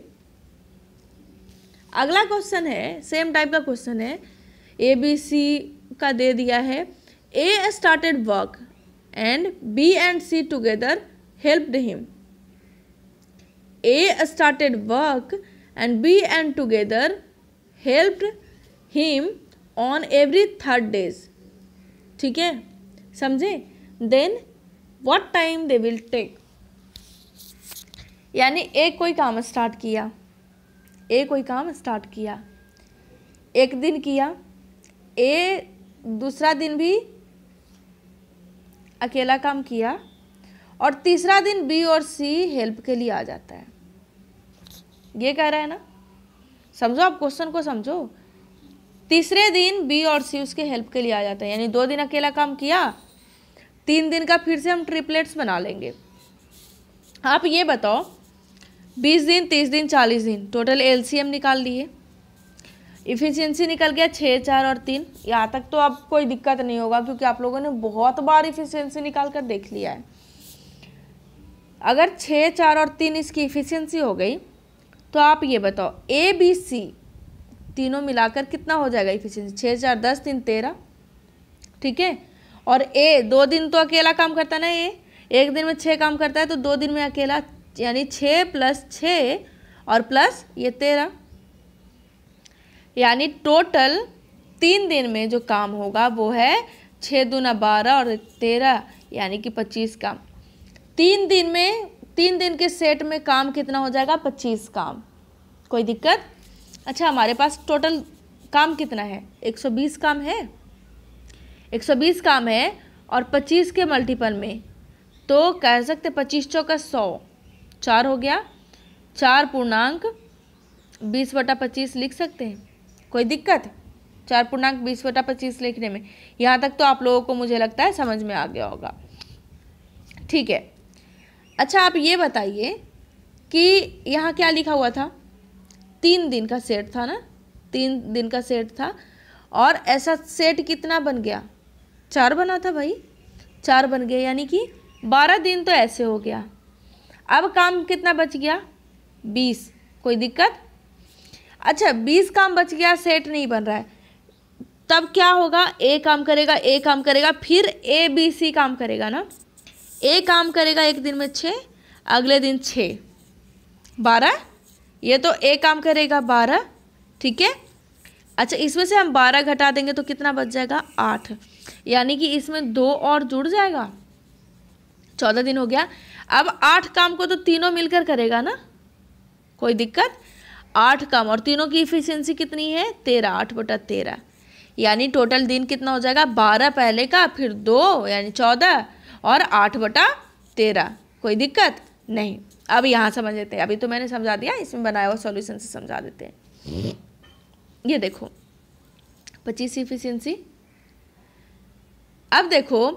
अगला क्वेश्चन है सेम टाइप का क्वेश्चन है ए बी सी का दे दिया है A started work and B and C together helped him A started work and B and together helped him on every third days ठीक है समझे then what time they will take यानी एक कोई काम स्टार्ट किया ए कोई काम स्टार्ट किया एक दिन किया ए दूसरा दिन भी अकेला काम किया और तीसरा दिन बी और सी हेल्प के लिए आ जाता है ये कह रहा है ना समझो आप क्वेश्चन को समझो तीसरे दिन बी और सी उसके हेल्प के लिए आ जाता है यानी दो दिन अकेला काम किया तीन दिन का फिर से हम ट्रिपलेट्स बना लेंगे आप ये बताओ बीस दिन तीस दिन चालीस दिन टोटल एल निकाल लिए इफ़िशियंसी निकल गया छः चार और तीन यहाँ तक तो आप कोई दिक्कत नहीं होगा क्योंकि आप लोगों ने बहुत बार इफ़िशियंसी निकाल कर देख लिया है अगर छः चार और तीन इसकी इफ़िशियंसी हो गई तो आप ये बताओ ए बी सी तीनों मिलाकर कितना हो जाएगा इफ़िशियंसी छः चार दस तीन तेरह ठीक है और ए दो दिन तो अकेला काम करता ना ए एक दिन में छः काम करता है तो दो दिन में अकेला यानी छः प्लस छः और प्लस ये तेरह यानी टोटल तीन दिन में जो काम होगा वो है छः दूना बारह और तेरह यानी कि पच्चीस काम तीन दिन में तीन दिन के सेट में काम कितना हो जाएगा पच्चीस काम कोई दिक्कत अच्छा हमारे पास टोटल काम कितना है एक सौ बीस काम है एक सौ बीस काम है और पच्चीस के मल्टीपल में तो कह सकते पच्चीस चौका सौ चार हो गया चार पूर्णांक बीस बटा पच्चीस लिख सकते हैं कोई दिक्कत चार पूर्णांक बीस बटा पच्चीस लिखने में यहाँ तक तो आप लोगों को मुझे लगता है समझ में आ गया होगा ठीक है अच्छा आप ये बताइए कि यहाँ क्या लिखा हुआ था तीन दिन का सेट था ना तीन दिन का सेट था और ऐसा सेट कितना बन गया चार बना था भाई चार बन गया यानी कि बारह दिन तो ऐसे हो गया अब काम कितना बच गया बीस कोई दिक्कत अच्छा बीस काम बच गया सेट नहीं बन रहा है तब क्या होगा ए काम करेगा ए काम करेगा फिर ए बी सी काम करेगा ना ए काम करेगा एक दिन में छः अगले दिन छः बारह ये तो ए काम करेगा बारह ठीक है अच्छा इसमें से हम बारह घटा देंगे तो कितना बच जाएगा आठ यानी कि इसमें दो और जुड़ जाएगा चौदह दिन हो गया अब आठ काम को तो तीनों मिलकर करेगा ना कोई दिक्कत आठ काम और तीनों की इफिशियंसी कितनी है तेरह आठ बटा तेरह यानी टोटल दिन कितना हो जाएगा बारह पहले का फिर दो यानी चौदह और आठ बटा तेरह कोई दिक्कत नहीं अब यहाँ समझ लेते हैं अभी तो मैंने समझा दिया इसमें बनाया हुआ सॉल्यूशन से समझा देते हैं ये देखो पच्चीस इफिशियंसी अब देखो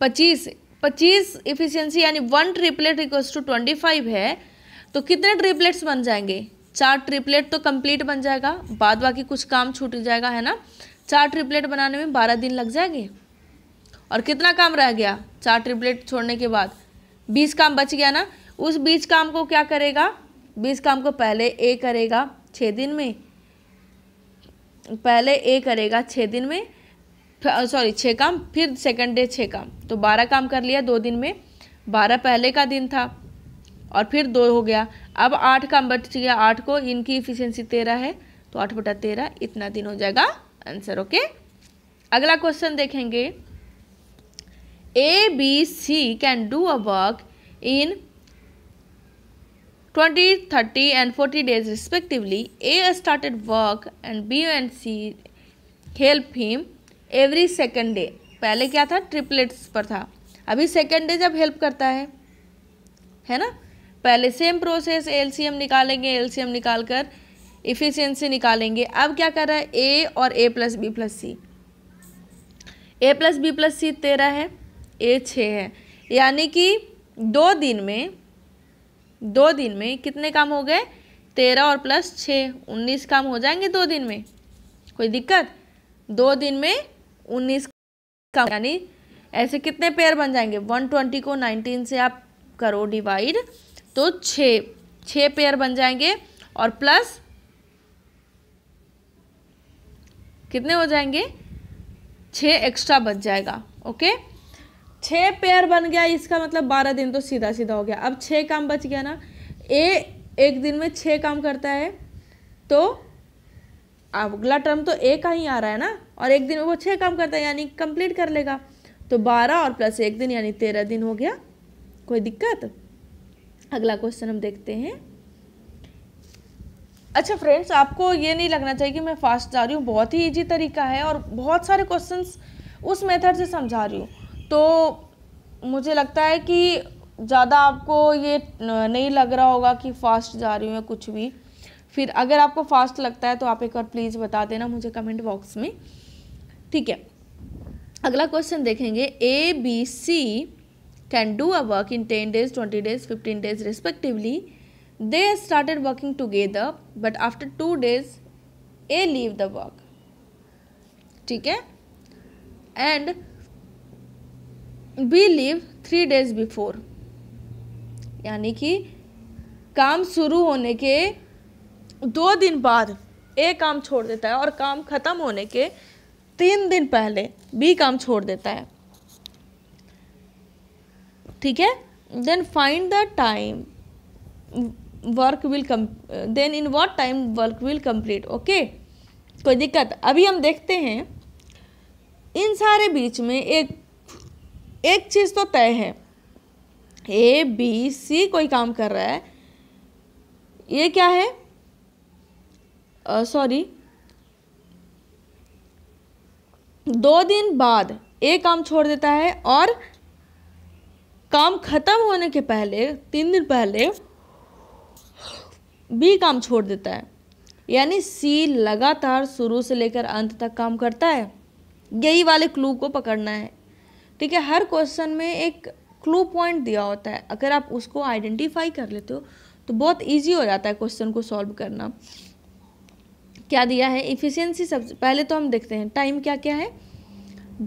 पच्चीस पच्चीस इफिशियंसी यानी one triplet equals to twenty five है तो कितने ट्रिपलेट्स बन जाएंगे चार ट्रिपलेट तो कंप्लीट बन जाएगा बाद बाकी कुछ काम छूट जाएगा है ना चार ट्रिपलेट बनाने में बारह दिन लग जाएंगे और कितना काम रह गया चार ट्रिपलेट छोड़ने के बाद बीस काम बच गया ना उस बीस काम को क्या करेगा बीस काम को पहले ए करेगा छः दिन में पहले ए करेगा छः दिन में सॉरी छः काम फिर सेकेंड डे छः काम तो बारह काम कर लिया दो दिन में बारह पहले का दिन था और फिर दो हो गया अब आठ काम बच गया आठ को इनकी इफिशियंसी तेरह है तो आठ बटा तेरह इतना दिन हो जाएगा आंसर ओके अगला क्वेश्चन देखेंगे A B C can do a work in twenty thirty and forty days respectively A started work and B and C help him every second day पहले क्या था ट्रिपलेट्स पर था अभी सेकेंड डे जब help करता है है ना पहले सेम प्रोसेस एल निकालेंगे एल निकाल कर इफिशियंसी निकालेंगे अब क्या कर रहा है ए और A plus B plus C A plus B plus C तेरह है ए छ है यानी कि दो दिन में दो दिन में कितने काम हो गए तेरह और प्लस छः उन्नीस काम हो जाएंगे दो दिन में कोई दिक्कत दो दिन में उन्नीस का यानी ऐसे कितने पेयर बन जाएंगे वन ट्वेंटी को नाइनटीन से आप करो डिवाइड तो छः छः पेयर बन जाएंगे और प्लस कितने हो जाएंगे छः एक्स्ट्रा बच जाएगा ओके छः पेयर बन गया इसका मतलब बारह दिन तो सीधा सीधा हो गया अब छः काम बच गया ना ए एक दिन में छः काम करता है तो अगला टर्म तो ए का ही आ रहा है ना और एक दिन वो छः काम करता है यानी कंप्लीट कर लेगा तो बारह और प्लस एक दिन यानी तेरह दिन हो गया कोई दिक्कत अगला क्वेश्चन हम देखते हैं अच्छा फ्रेंड्स आपको ये नहीं लगना चाहिए कि मैं फास्ट जा रही हूँ बहुत ही इजी तरीका है और बहुत सारे क्वेश्चंस उस मेथड से समझा रही हूँ तो मुझे लगता है कि ज़्यादा आपको ये नहीं लग रहा होगा कि फास्ट जा रही हूँ या कुछ भी फिर अगर आपको फास्ट लगता है तो आप एक बार प्लीज़ बता देना मुझे कमेंट बॉक्स में ठीक है अगला क्वेश्चन देखेंगे A B C can do a work in ten days twenty days fifteen days respectively they started working together but after two days A leave the work ठीक है and B leave three days before यानी कि काम शुरू होने के दो दिन बाद ए काम छोड़ देता है और काम ख़त्म होने के तीन दिन पहले बी काम छोड़ देता है ठीक है then find the time work will come then in what time work will complete okay कोई दिक्कत अभी हम देखते हैं इन सारे बीच में एक एक चीज़ तो तय है ए बी सी कोई काम कर रहा है ये क्या है सॉरी uh, दो दिन बाद एक काम छोड़ देता है और काम खत्म होने के पहले तीन दिन पहले बी काम छोड़ देता है यानी सी लगातार शुरू से लेकर अंत तक काम करता है यही वाले क्लू को पकड़ना है ठीक है हर क्वेश्चन में एक क्लू पॉइंट दिया होता है अगर आप उसको आइडेंटिफाई कर लेते हो तो बहुत इजी हो जाता है क्वेश्चन को सॉल्व करना क्या दिया है इफ़िशियंसी सबसे पहले तो हम देखते हैं टाइम क्या क्या है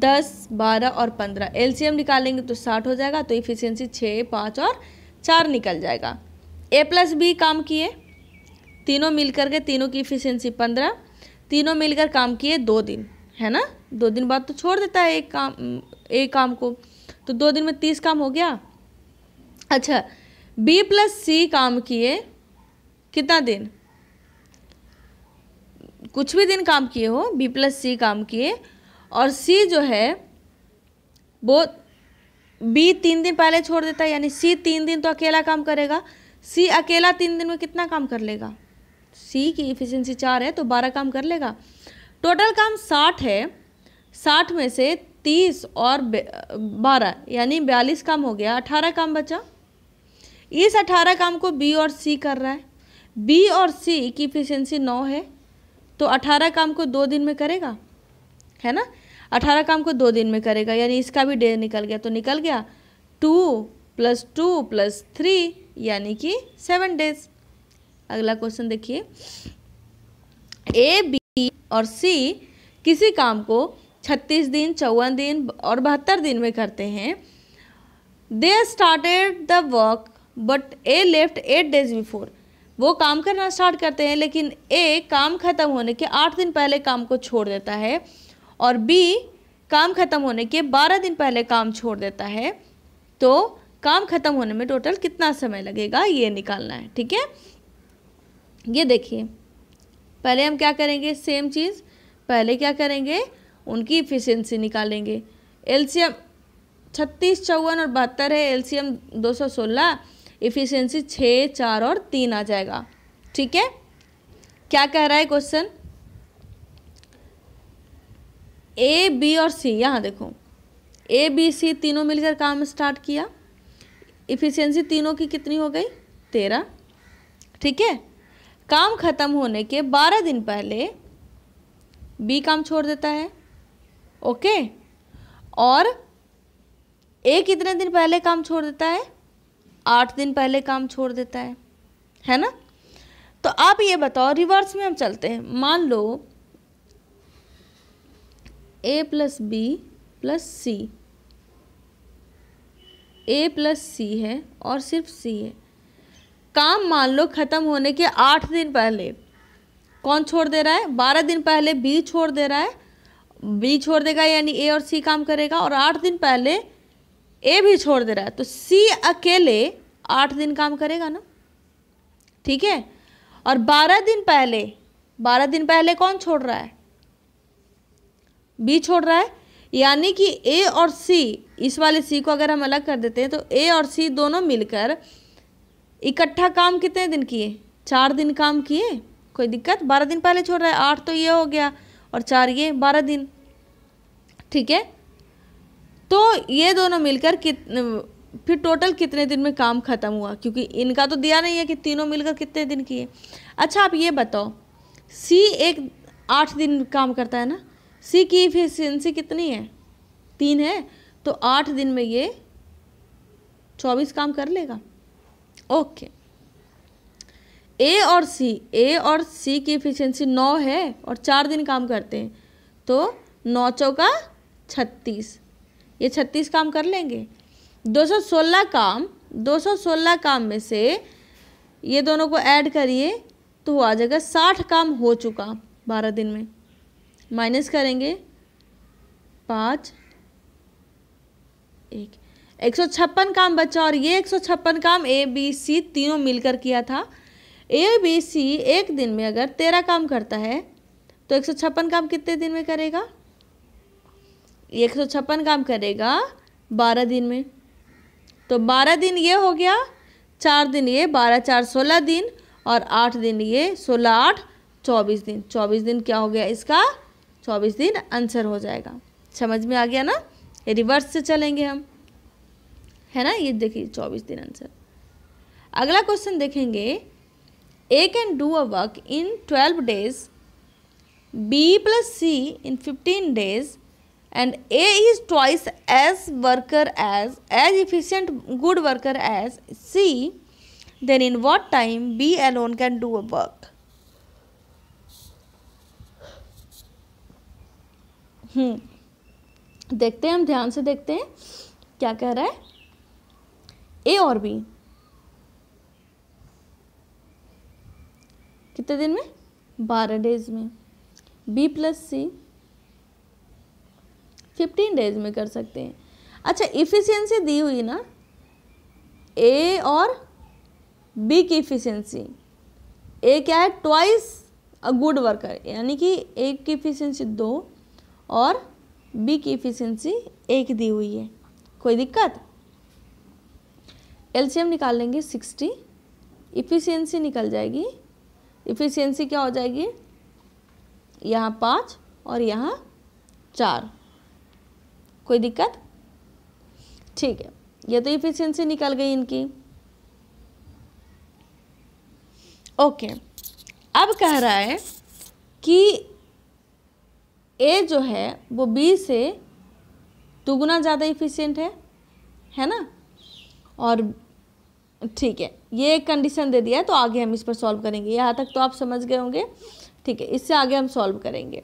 दस बारह और पंद्रह एल निकालेंगे तो साठ हो जाएगा तो इफ़िशियंसी छः पाँच और चार निकल जाएगा ए प्लस बी काम किए तीनों मिलकर के तीनों की इफ़िशियंसी पंद्रह तीनों मिलकर काम किए दो दिन है ना दो दिन बाद तो छोड़ देता है एक काम एक काम को तो दो दिन में तीस काम हो गया अच्छा बी प्लस सी काम किए कितना दिन कुछ भी दिन काम किए हो बी प्लस सी काम किए और सी जो है वो बी तीन दिन पहले छोड़ देता है यानी सी तीन दिन तो अकेला काम करेगा सी अकेला तीन दिन में कितना काम कर लेगा सी की इफिशियंसी चार है तो बारह काम कर लेगा टोटल काम साठ है साठ में से तीस और बारह यानी बयालीस काम हो गया अठारह काम बचा इस अठारह काम को बी और सी कर रहा है बी और सी की इफिशियंसी नौ है तो अठारह काम को दो दिन में करेगा है ना अठारह काम को दो दिन में करेगा यानी इसका भी डे निकल गया तो निकल गया two plus two plus three यानी कि सेवन डेज अगला क्वेश्चन देखिए ए बी और सी किसी काम को छत्तीस दिन चौवन दिन और बहत्तर दिन में करते हैं they started the work but A left eight days before वो काम करना स्टार्ट करते हैं लेकिन ए काम ख़त्म होने के आठ दिन पहले काम को छोड़ देता है और बी काम ख़त्म होने के बारह दिन पहले काम छोड़ देता है तो काम ख़त्म होने में टोटल कितना समय लगेगा ये निकालना है ठीक है ये देखिए पहले हम क्या करेंगे सेम चीज़ पहले क्या करेंगे उनकी इफ़िशेंसी निकालेंगे एलसीएम छत्तीस चौवन और बहत्तर है एलसीएम दो सौ सोलह इफिशियंसी छः चार और तीन आ जाएगा ठीक है क्या कह रहा है क्वेश्चन ए बी और सी यहाँ देखो ए बी सी तीनों मिलकर काम स्टार्ट किया इफिशियंसी तीनों की कितनी हो गई तेरह ठीक है काम ख़त्म होने के बारह दिन पहले बी काम छोड़ देता है ओके और ए कितने दिन पहले काम छोड़ देता है आठ दिन पहले काम छोड़ देता है है ना तो आप ये बताओ रिवर्स में हम चलते हैं मान लो A plus B plus C A plus C है और सिर्फ सी है काम मान लो ख़त्म होने के आठ दिन पहले कौन छोड़ दे रहा है बारह दिन पहले बी छोड़ दे रहा है बी छोड़ देगा यानी ए और सी काम करेगा और आठ दिन पहले ए भी छोड़ दे रहा है तो सी अकेले आठ दिन काम करेगा ना ठीक है और बारह दिन पहले बारह दिन पहले कौन छोड़ रहा है बी छोड़ रहा है यानी कि ए और सी इस वाले सी को अगर हम अलग कर देते हैं तो ए और सी दोनों मिलकर इकट्ठा काम कितने दिन किए चार दिन काम किए कोई दिक्कत बारह दिन पहले छोड़ रहा है आठ तो ये हो गया और चार ये बारह दिन ठीक है तो ये दोनों मिलकर कित फिर टोटल कितने दिन में काम ख़त्म हुआ क्योंकि इनका तो दिया नहीं है कि तीनों मिलकर कितने दिन किए अच्छा आप ये बताओ सी एक आठ दिन काम करता है ना सी की इफिशियंसी कितनी है तीन है तो आठ दिन में ये चौबीस काम कर लेगा ओके ए और सी ए और सी की इफिशियंसी नौ है और चार दिन काम करते हैं तो नौ चौका छत्तीस ये छत्तीस काम कर लेंगे 216 काम 216 काम में से ये दोनों को ऐड करिए तो आ जाएगा साठ काम हो चुका बारह दिन में माइनस करेंगे पाँच एक एक सौ छप्पन काम बचा और ये एक सौ छप्पन काम ए बी सी तीनों मिलकर किया था ए बी सी एक दिन में अगर तेरह काम करता है तो एक सौ छप्पन काम कितने दिन में करेगा एक सौ छप्पन काम करेगा बारह दिन में तो बारह दिन ये हो गया चार दिन ये बारह चार सोलह दिन और आठ दिन ये सोलह आठ चौबीस दिन चौबीस दिन क्या हो गया इसका चौबीस दिन आंसर हो जाएगा समझ में आ गया ना ये रिवर्स से चलेंगे हम है ना ये देखिए चौबीस दिन आंसर अगला क्वेश्चन देखेंगे A can do a work in twelve days B plus C in fifteen days and A is twice as worker as as efficient good worker as C then in what time B alone can do a work hmm देखते हैं हम ध्यान से देखते हैं क्या कह रहा है ए और बी कितने दिन में बारह डेज में B plus C fifteen days में कर सकते हैं अच्छा इफ़िशियंसी दी हुई ना ए और बी की इफ़िशियंसी ए क्या है ट्वाइस अ गुड वर्कर यानी कि ए की इफ़िशियंसी दो और बी की इफ़िशियंसी एक दी हुई है कोई दिक्कत एलसीएम निकाल लेंगे सिक्सटी इफ़िशियंसी निकल जाएगी इफ़िशियंसी क्या हो जाएगी यहाँ पाँच और यहाँ चार कोई दिक्कत ठीक है तो ये तो इफिशियंसी निकल गई इनकी ओके अब कह रहा है कि ए जो है वो बी से दुगुना ज़्यादा इफिशियंट है है ना और ठीक है ये एक कंडीशन दे दिया है तो आगे हम इस पर सॉल्व करेंगे यहाँ तक तो आप समझ गए होंगे ठीक है इससे आगे हम सॉल्व करेंगे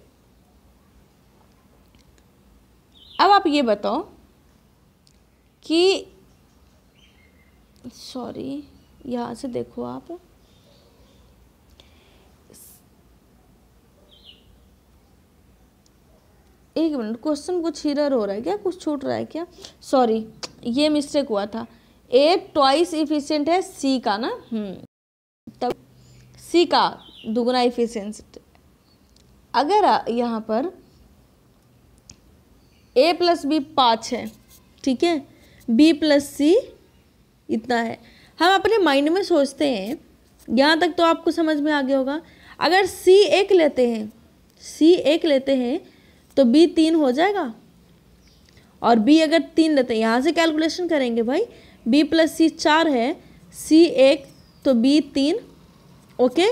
अब आप ये बताओ कि सॉरी यहाँ से देखो आप एक मिनट क्वेश्चन कुछ हीरर हो रहा है क्या कुछ छूट रहा है क्या सॉरी ये मिस्टेक हुआ था ए ट्वाइस इफिशियंट है सी का ना हम्म, तब सी का दुगना इफिशियंट अगर यहाँ पर ए प्लस बी पाँच है ठीक है बी प्लस सी इतना है हम अपने माइंड में सोचते हैं यहाँ तक तो आपको समझ में आ गया होगा अगर सी एक लेते हैं सी एक लेते हैं तो बी तीन हो जाएगा और बी अगर तीन लेते हैं यहाँ से कैलकुलेशन करेंगे भाई बी प्लस सी चार है सी एक तो बी तीन ओके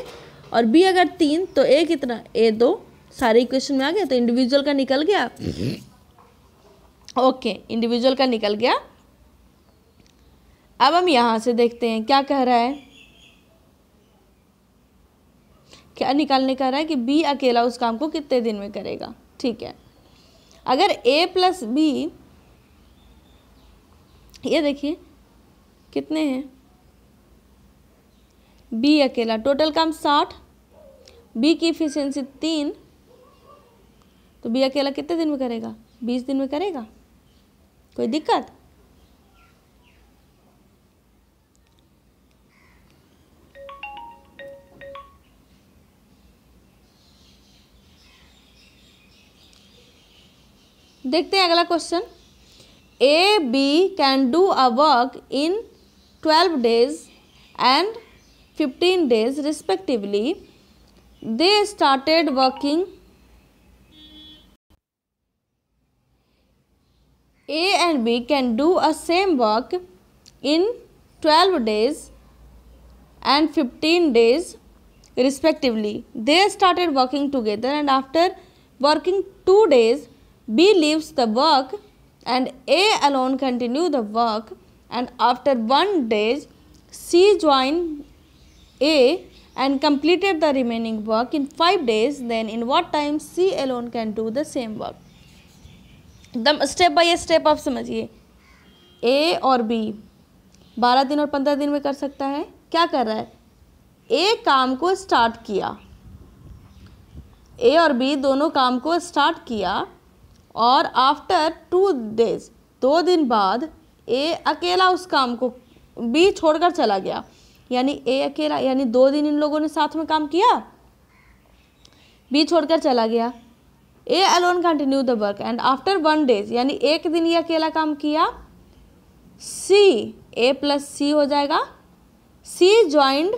और बी अगर तीन तो ए कितना ए दो सारे इक्वेशन में आ गया तो इंडिविजुअल का निकल गया हम्म। ओके इंडिविजुअल का निकल गया अब हम यहाँ से देखते हैं क्या कह रहा है क्या निकालने कह रहा है कि बी अकेला उस काम को कितने दिन में करेगा ठीक है अगर ए प्लस बी ये देखिए कितने हैं बी अकेला टोटल काम साठ बी की इफिशियंसी तीन तो बी अकेला कितने दिन में करेगा बीस दिन में करेगा कोई दिक्कत देखते हैं अगला question A B can do a work in twelve days and fifteen days respectively they started working A and B can do a same work in 12 days and 15 days respectively. They started working together and after working 2 days, B leaves the work and A alone continue the work and after 1 day, C join A and completed the remaining work in 5 days. Then in what time C alone can do the same work? एकदम step by step आप समझिए ए और B बारह दिन और पंद्रह दिन में कर सकता है क्या कर रहा है ए काम को स्टार्ट किया ए और बी दोनों काम को स्टार्ट किया और आफ्टर टू डेज दो दिन बाद ए अकेला उस काम को बी छोड़कर चला गया यानी ए अकेला यानी दो दिन इन लोगों ने साथ में काम किया बी छोड़कर चला गया A alone continue the work and after one days यानी एक दिन ये अकेला काम किया सी ए प्लस सी हो जाएगा C joined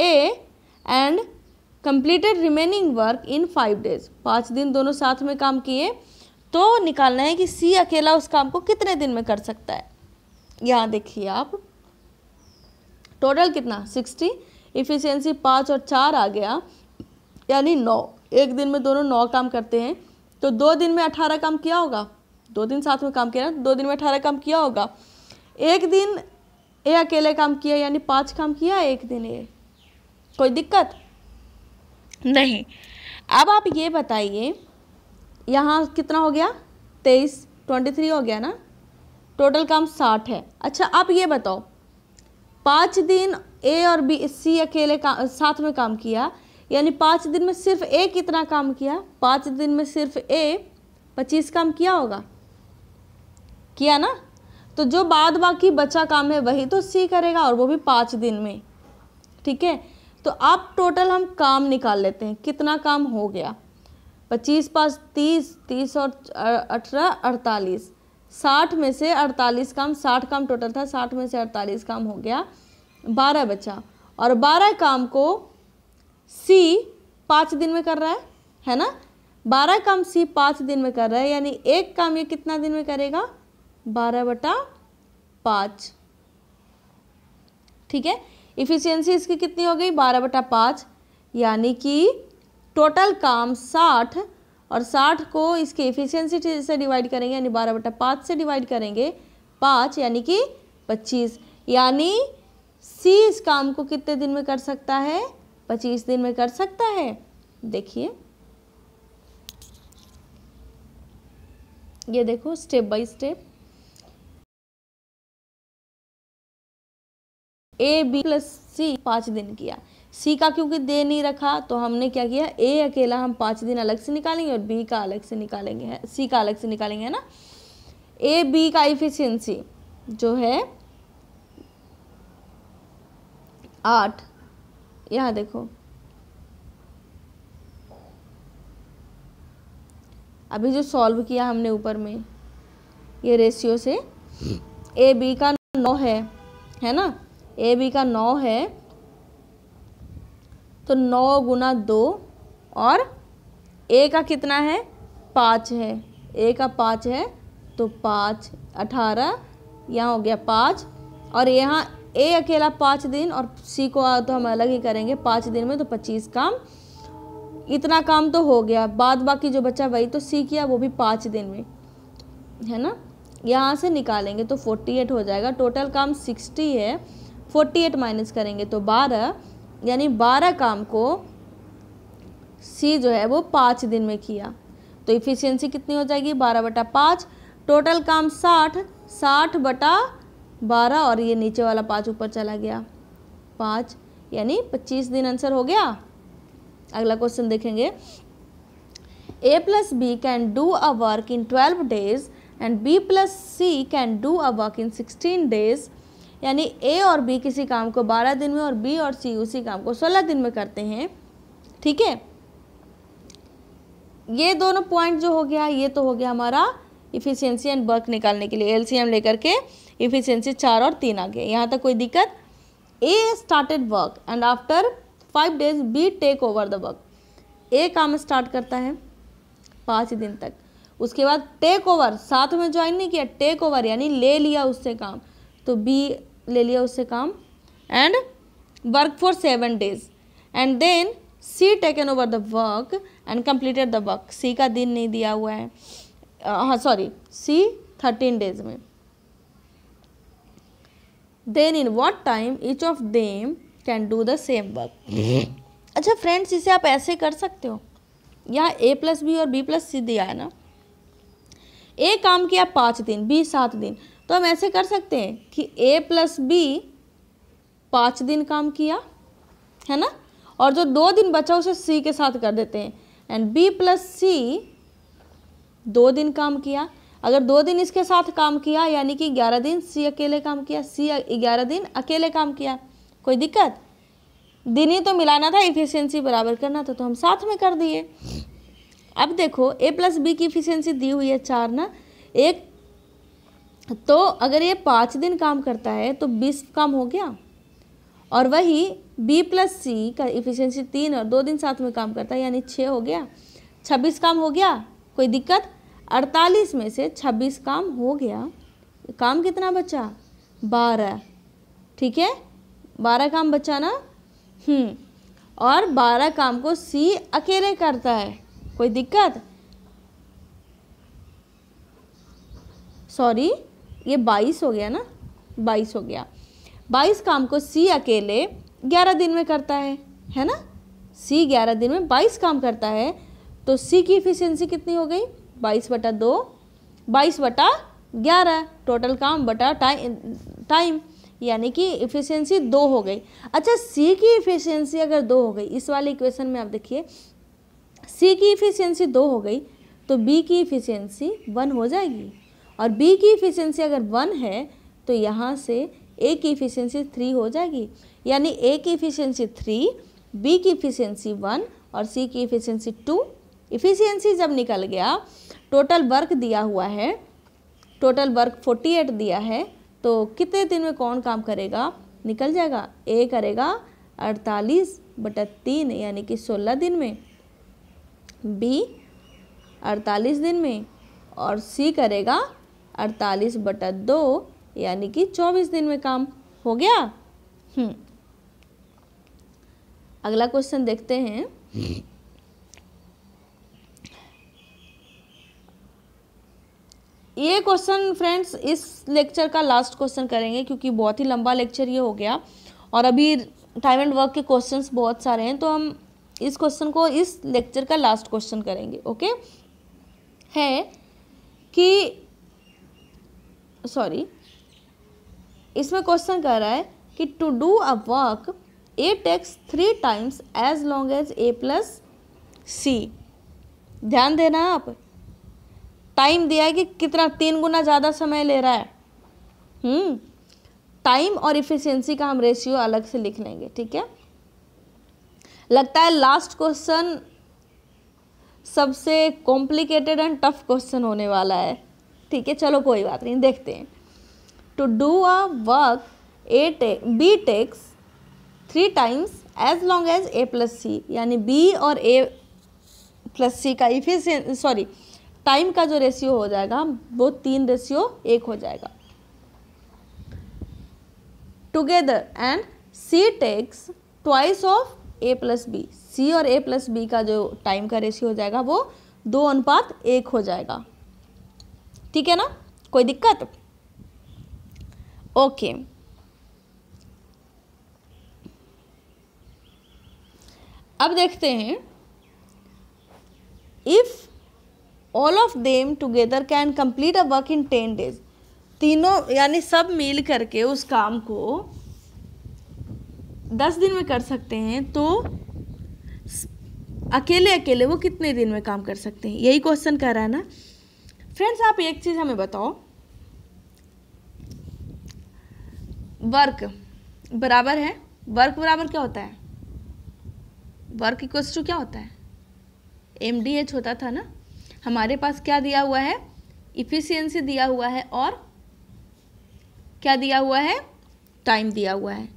A and completed remaining work in five days पाँच दिन दोनों साथ में काम किए तो निकालना है कि सी अकेला उस काम को कितने दिन में कर सकता है यहाँ देखिए आप टोटल कितना सिक्सटी इफिशियंसी पाँच और चार आ गया यानी नौ एक दिन में दोनों नौ काम करते हैं तो दो दिन में अठारह काम किया होगा दो दिन साथ में काम किया दो दिन में अठारह काम किया होगा एक दिन ए अकेले काम किया यानी पाँच काम किया एक दिन ए कोई दिक्कत नहीं अब आप ये बताइए यहाँ कितना हो गया तेईस ट्वेंटी थ्री हो गया ना टोटल काम साठ है अच्छा आप ये बताओ पाँच दिन ए और बी सी अकेले का साथ में काम किया यानी पाँच दिन में सिर्फ ए कितना काम किया पाँच दिन में सिर्फ ए पच्चीस काम किया होगा किया ना तो जो बाद बाकी बचा काम है वही तो सी करेगा और वो भी पाँच दिन में ठीक है तो अब टोटल हम काम निकाल लेते हैं कितना काम हो गया पच्चीस पास तीस तीस और अठारह अड़तालीस साठ में से अड़तालीस काम साठ काम टोटल था साठ में से अड़तालीस काम हो गया बारह बचा और बारह काम को सी पाँच दिन में कर रहा है है ना बारह काम सी पाँच दिन में कर रहा है यानी एक काम ये कितना दिन में करेगा बारह बटा पाँच ठीक है इफ़िशियंसी इसकी कितनी हो गई बारह बटा पाँच यानी कि टोटल काम साठ और साठ को इसके इफ़िशियंसी से डिवाइड करेंगे यानी बारह बटा पाँच से डिवाइड करेंगे पाँच यानी कि पच्चीस यानी सी इस काम को कितने दिन में कर सकता है पच्चीस दिन में कर सकता है देखिए ये देखो step by step A B plus C पाँच दिन किया सी का क्योंकि दे नहीं रखा तो हमने क्या किया ए अकेला हम पाँच दिन अलग से निकालेंगे और बी का अलग से निकालेंगे है सी का अलग से निकालेंगे है ना ए बी का इफिशियंसी जो है आठ यहाँ देखो अभी जो सॉल्व किया हमने ऊपर में ये रेशियो से ए बी का नौ है है ना ए बी का नौ है तो नौ गुना दो और ए का कितना है पाँच है ए का पाँच है तो पाँच अठारह यहाँ हो गया पाँच और यहाँ ए अकेला पाँच दिन और सी को तो हम अलग ही करेंगे पाँच दिन में तो पच्चीस काम इतना काम तो हो गया बाद बाकी जो बचा वही तो सी किया वो भी पाँच दिन में है ना यहाँ से निकालेंगे तो फोर्टी एट हो जाएगा टोटल काम सिक्सटी है फोर्टी एट माइनस करेंगे तो बारह यानी बारह काम को सी जो है वो पाँच दिन में किया तो इफ़िशियंसी कितनी हो जाएगी बारह बटा पाँच टोटल काम साठ साठ बटा बारह और ये नीचे वाला पाँच ऊपर चला गया पाँच यानी पच्चीस दिन आंसर हो गया अगला क्वेश्चन देखेंगे A plus B can do a work in twelve days and B plus C can do a work in sixteen days यानी ए और बी किसी काम को बारह दिन में और बी और सी उसी काम को सोलह दिन में करते हैं ठीक है ये दोनों पॉइंट जो हो गया ये तो हो गया हमारा इफिशियंसी एंड वर्क निकालने के लिए एल लेकर के इफिशियंसी चार और तीन आ गए यहाँ तक कोई दिक्कत A started work and after five days B take over the work A काम स्टार्ट करता है पाँच दिन तक उसके बाद टेक ओवर साथ में ज्वाइन नहीं किया टेक ओवर यानी ले लिया उससे काम तो बी ले लिया उससे काम and work for seven days and then C taken over the work and completed the work C का दिन नहीं दिया हुआ है हाँ सॉरी सी थर्टीन डेज में then in what time each of them can do the same work अच्छा friends इसे आप ऐसे कर सकते हो यहाँ ए प्लस बी और बी प्लस सी दिया है ना ए काम किया पाँच दिन बी सात दिन तो हम ऐसे कर सकते हैं कि ए प्लस बी पाँच दिन काम किया है ना और जो दो दिन बचा उसे सी के साथ कर देते हैं एंड बी प्लस सी दो दिन काम किया अगर दो दिन इसके साथ काम किया यानी कि ग्यारह दिन सी अकेले काम किया सी ग्यारह दिन अकेले काम किया कोई दिक्कत दिन ही तो मिलाना था इफिशियंसी बराबर करना था तो हम साथ में कर दिए अब देखो ए प्लस बी की इफिशियंसी दी हुई है चार ना एक तो अगर ये पाँच दिन काम करता है तो बीस काम हो गया और वही बी प्लस सी का इफिशियंसी तीन और दो दिन साथ में काम करता है यानी छः हो गया छब्बीस काम हो गया कोई दिक्कत अड़तालीस में से छब्बीस काम हो गया काम कितना बचा बारह ठीक है बारह काम बचा ना हम्म और बारह काम को सी अकेले करता है कोई दिक्कत सॉरी ये बाईस हो गया ना बाईस हो गया बाईस काम को सी अकेले ग्यारह दिन में करता है है ना सी ग्यारह दिन में बाईस काम करता है तो सी की इफ़िशेंसी कितनी हो गई बाईस बटा दो बाईस बटा ग्यारह टोटल काम बटा टाइम टाइम यानी कि इफ़िशियंसी दो हो गई अच्छा सी की इफ़िशियंसी अगर दो हो गई इस वाले इक्वेशन में आप देखिए सी की इफ़िशियंसी दो हो गई तो बी की इफ़िशियंसी वन हो जाएगी और बी की इफ़िशियंसी अगर वन है तो यहाँ से ए की इफ़िशियंसी थ्री हो जाएगी यानी ए की इफ़िशियंसी थ्री बी की इफ़िशियंसी वन और सी की इफ़िशियंसी टू इफ़िशियंसी जब निकल गया टोटल वर्क दिया हुआ है टोटल वर्क 48 दिया है तो कितने दिन में कौन काम करेगा निकल जाएगा ए करेगा 48 बटा तीन यानी कि 16 दिन में बी 48 दिन में और सी करेगा 48 बटा दो यानी कि 24 दिन में काम हो गया हम्म। अगला क्वेश्चन देखते हैं ये क्वेश्चन फ्रेंड्स इस लेक्चर का लास्ट क्वेश्चन करेंगे क्योंकि बहुत ही लंबा लेक्चर ये हो गया और अभी टाइम एंड वर्क के क्वेश्चंस बहुत सारे हैं तो हम इस क्वेश्चन को इस लेक्चर का लास्ट क्वेश्चन करेंगे ओके है कि सॉरी इसमें क्वेश्चन कह रहा है कि to do a work A takes three times as long as A plus C ध्यान देना आप टाइम दिया है कि कितना तीन गुना ज़्यादा समय ले रहा है टाइम हम्म, और इफिशियंसी का हम रेशियो अलग से लिख लेंगे ठीक है लगता है लास्ट क्वेश्चन सबसे कॉम्प्लिकेटेड एंड टफ क्वेश्चन होने वाला है ठीक है चलो कोई बात नहीं देखते हैं to do a work A टे B takes three times as long as A plus C यानी बी और ए प्लस सी का इफिशियंसी सॉरी टाइम का जो रेशियो हो जाएगा वो तीन रेशियो एक हो जाएगा together and C takes twice of A plus B C और ए प्लस बी का जो टाइम का रेशियो हो जाएगा वो दो अनुपात एक हो जाएगा ठीक है ना कोई दिक्कत ओके okay. अब देखते हैं if all of them together can complete a work in ten days तीनों यानी सब मिल करके उस काम को दस दिन में कर सकते हैं तो अकेले अकेले वो कितने दिन में काम कर सकते हैं यही क्वेश्चन कर रहा है ना फ्रेंड्स आप एक चीज़ हमें बताओ वर्क बराबर है वर्क बराबर क्या होता है वर्क इक्वल्स टू क्या होता है एम डी एच होता था ना हमारे पास क्या दिया हुआ है इफ़िशियंसी दिया हुआ है और क्या दिया हुआ है टाइम दिया हुआ है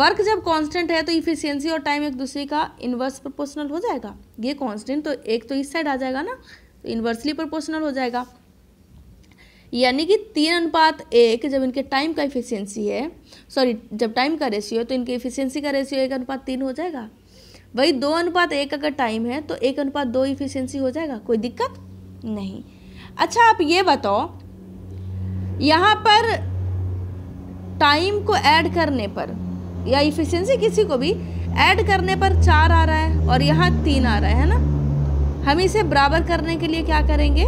वर्क जब कांस्टेंट है तो इफिशियंसी और टाइम एक दूसरे का इन्वर्स प्रोपोर्शनल हो जाएगा ये कांस्टेंट तो एक तो इस साइड आ जाएगा ना तो इन्वर्सली प्रोपोर्शनल हो जाएगा यानी कि तीन अनुपात एक जब इनके टाइम का इफिशियंसी है सॉरी जब टाइम का रेशियो है तो इनके इफिशियंसी का रेशियो एक अनुपात तीन हो जाएगा वही दो अनुपात एक अगर टाइम है तो एक अनुपात दो इफिशियंसी हो जाएगा कोई दिक्कत नहीं अच्छा आप ये बताओ यहाँ पर टाइम को ऐड करने पर या इफिशियंसी किसी को भी ऐड करने पर चार आ रहा है और यहाँ तीन आ रहा है ना हम इसे बराबर करने के लिए क्या करेंगे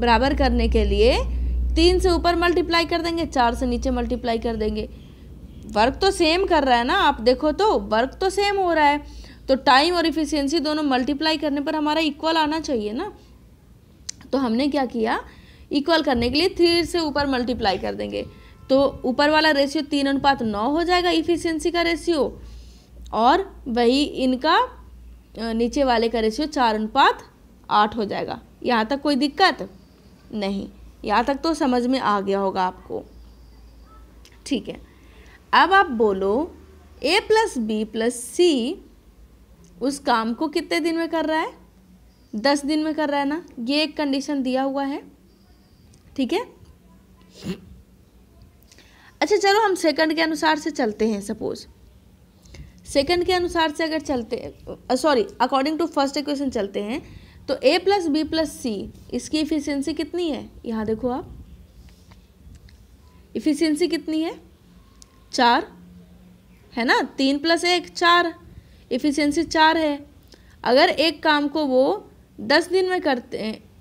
बराबर करने के लिए तीन से ऊपर मल्टीप्लाई कर देंगे चार से नीचे मल्टीप्लाई कर देंगे वर्क तो सेम कर रहा है ना आप देखो तो वर्क तो सेम हो रहा है तो टाइम और इफ़िशियंसी दोनों मल्टीप्लाई करने पर हमारा इक्वल आना चाहिए ना तो हमने क्या किया इक्वल करने के लिए थ्री से ऊपर मल्टीप्लाई कर देंगे तो ऊपर वाला रेशियो तीन अनुपात नौ हो जाएगा इफ़िशियंसी का रेशियो और वही इनका नीचे वाले का रेशियो चार अनुपात आठ हो जाएगा यहाँ तक कोई दिक्कत नहीं यहाँ तक तो समझ में आ गया होगा आपको ठीक है अब आप बोलो A plus B plus C उस काम को कितने दिन में कर रहा है दस दिन में कर रहा है ना ये एक कंडीशन दिया हुआ है ठीक है अच्छा चलो हम सेकंड के अनुसार से चलते हैं सपोज सेकंड के अनुसार से अगर चलते sorry according to first equation चलते हैं तो A plus B plus C इसकी इफ़िशियंसी कितनी है यहाँ देखो आप इफ़िशियंसी कितनी है चार है ना तीन प्लस एक चार इफ़िशेंसी चार है अगर एक काम को वो दस दिन में करते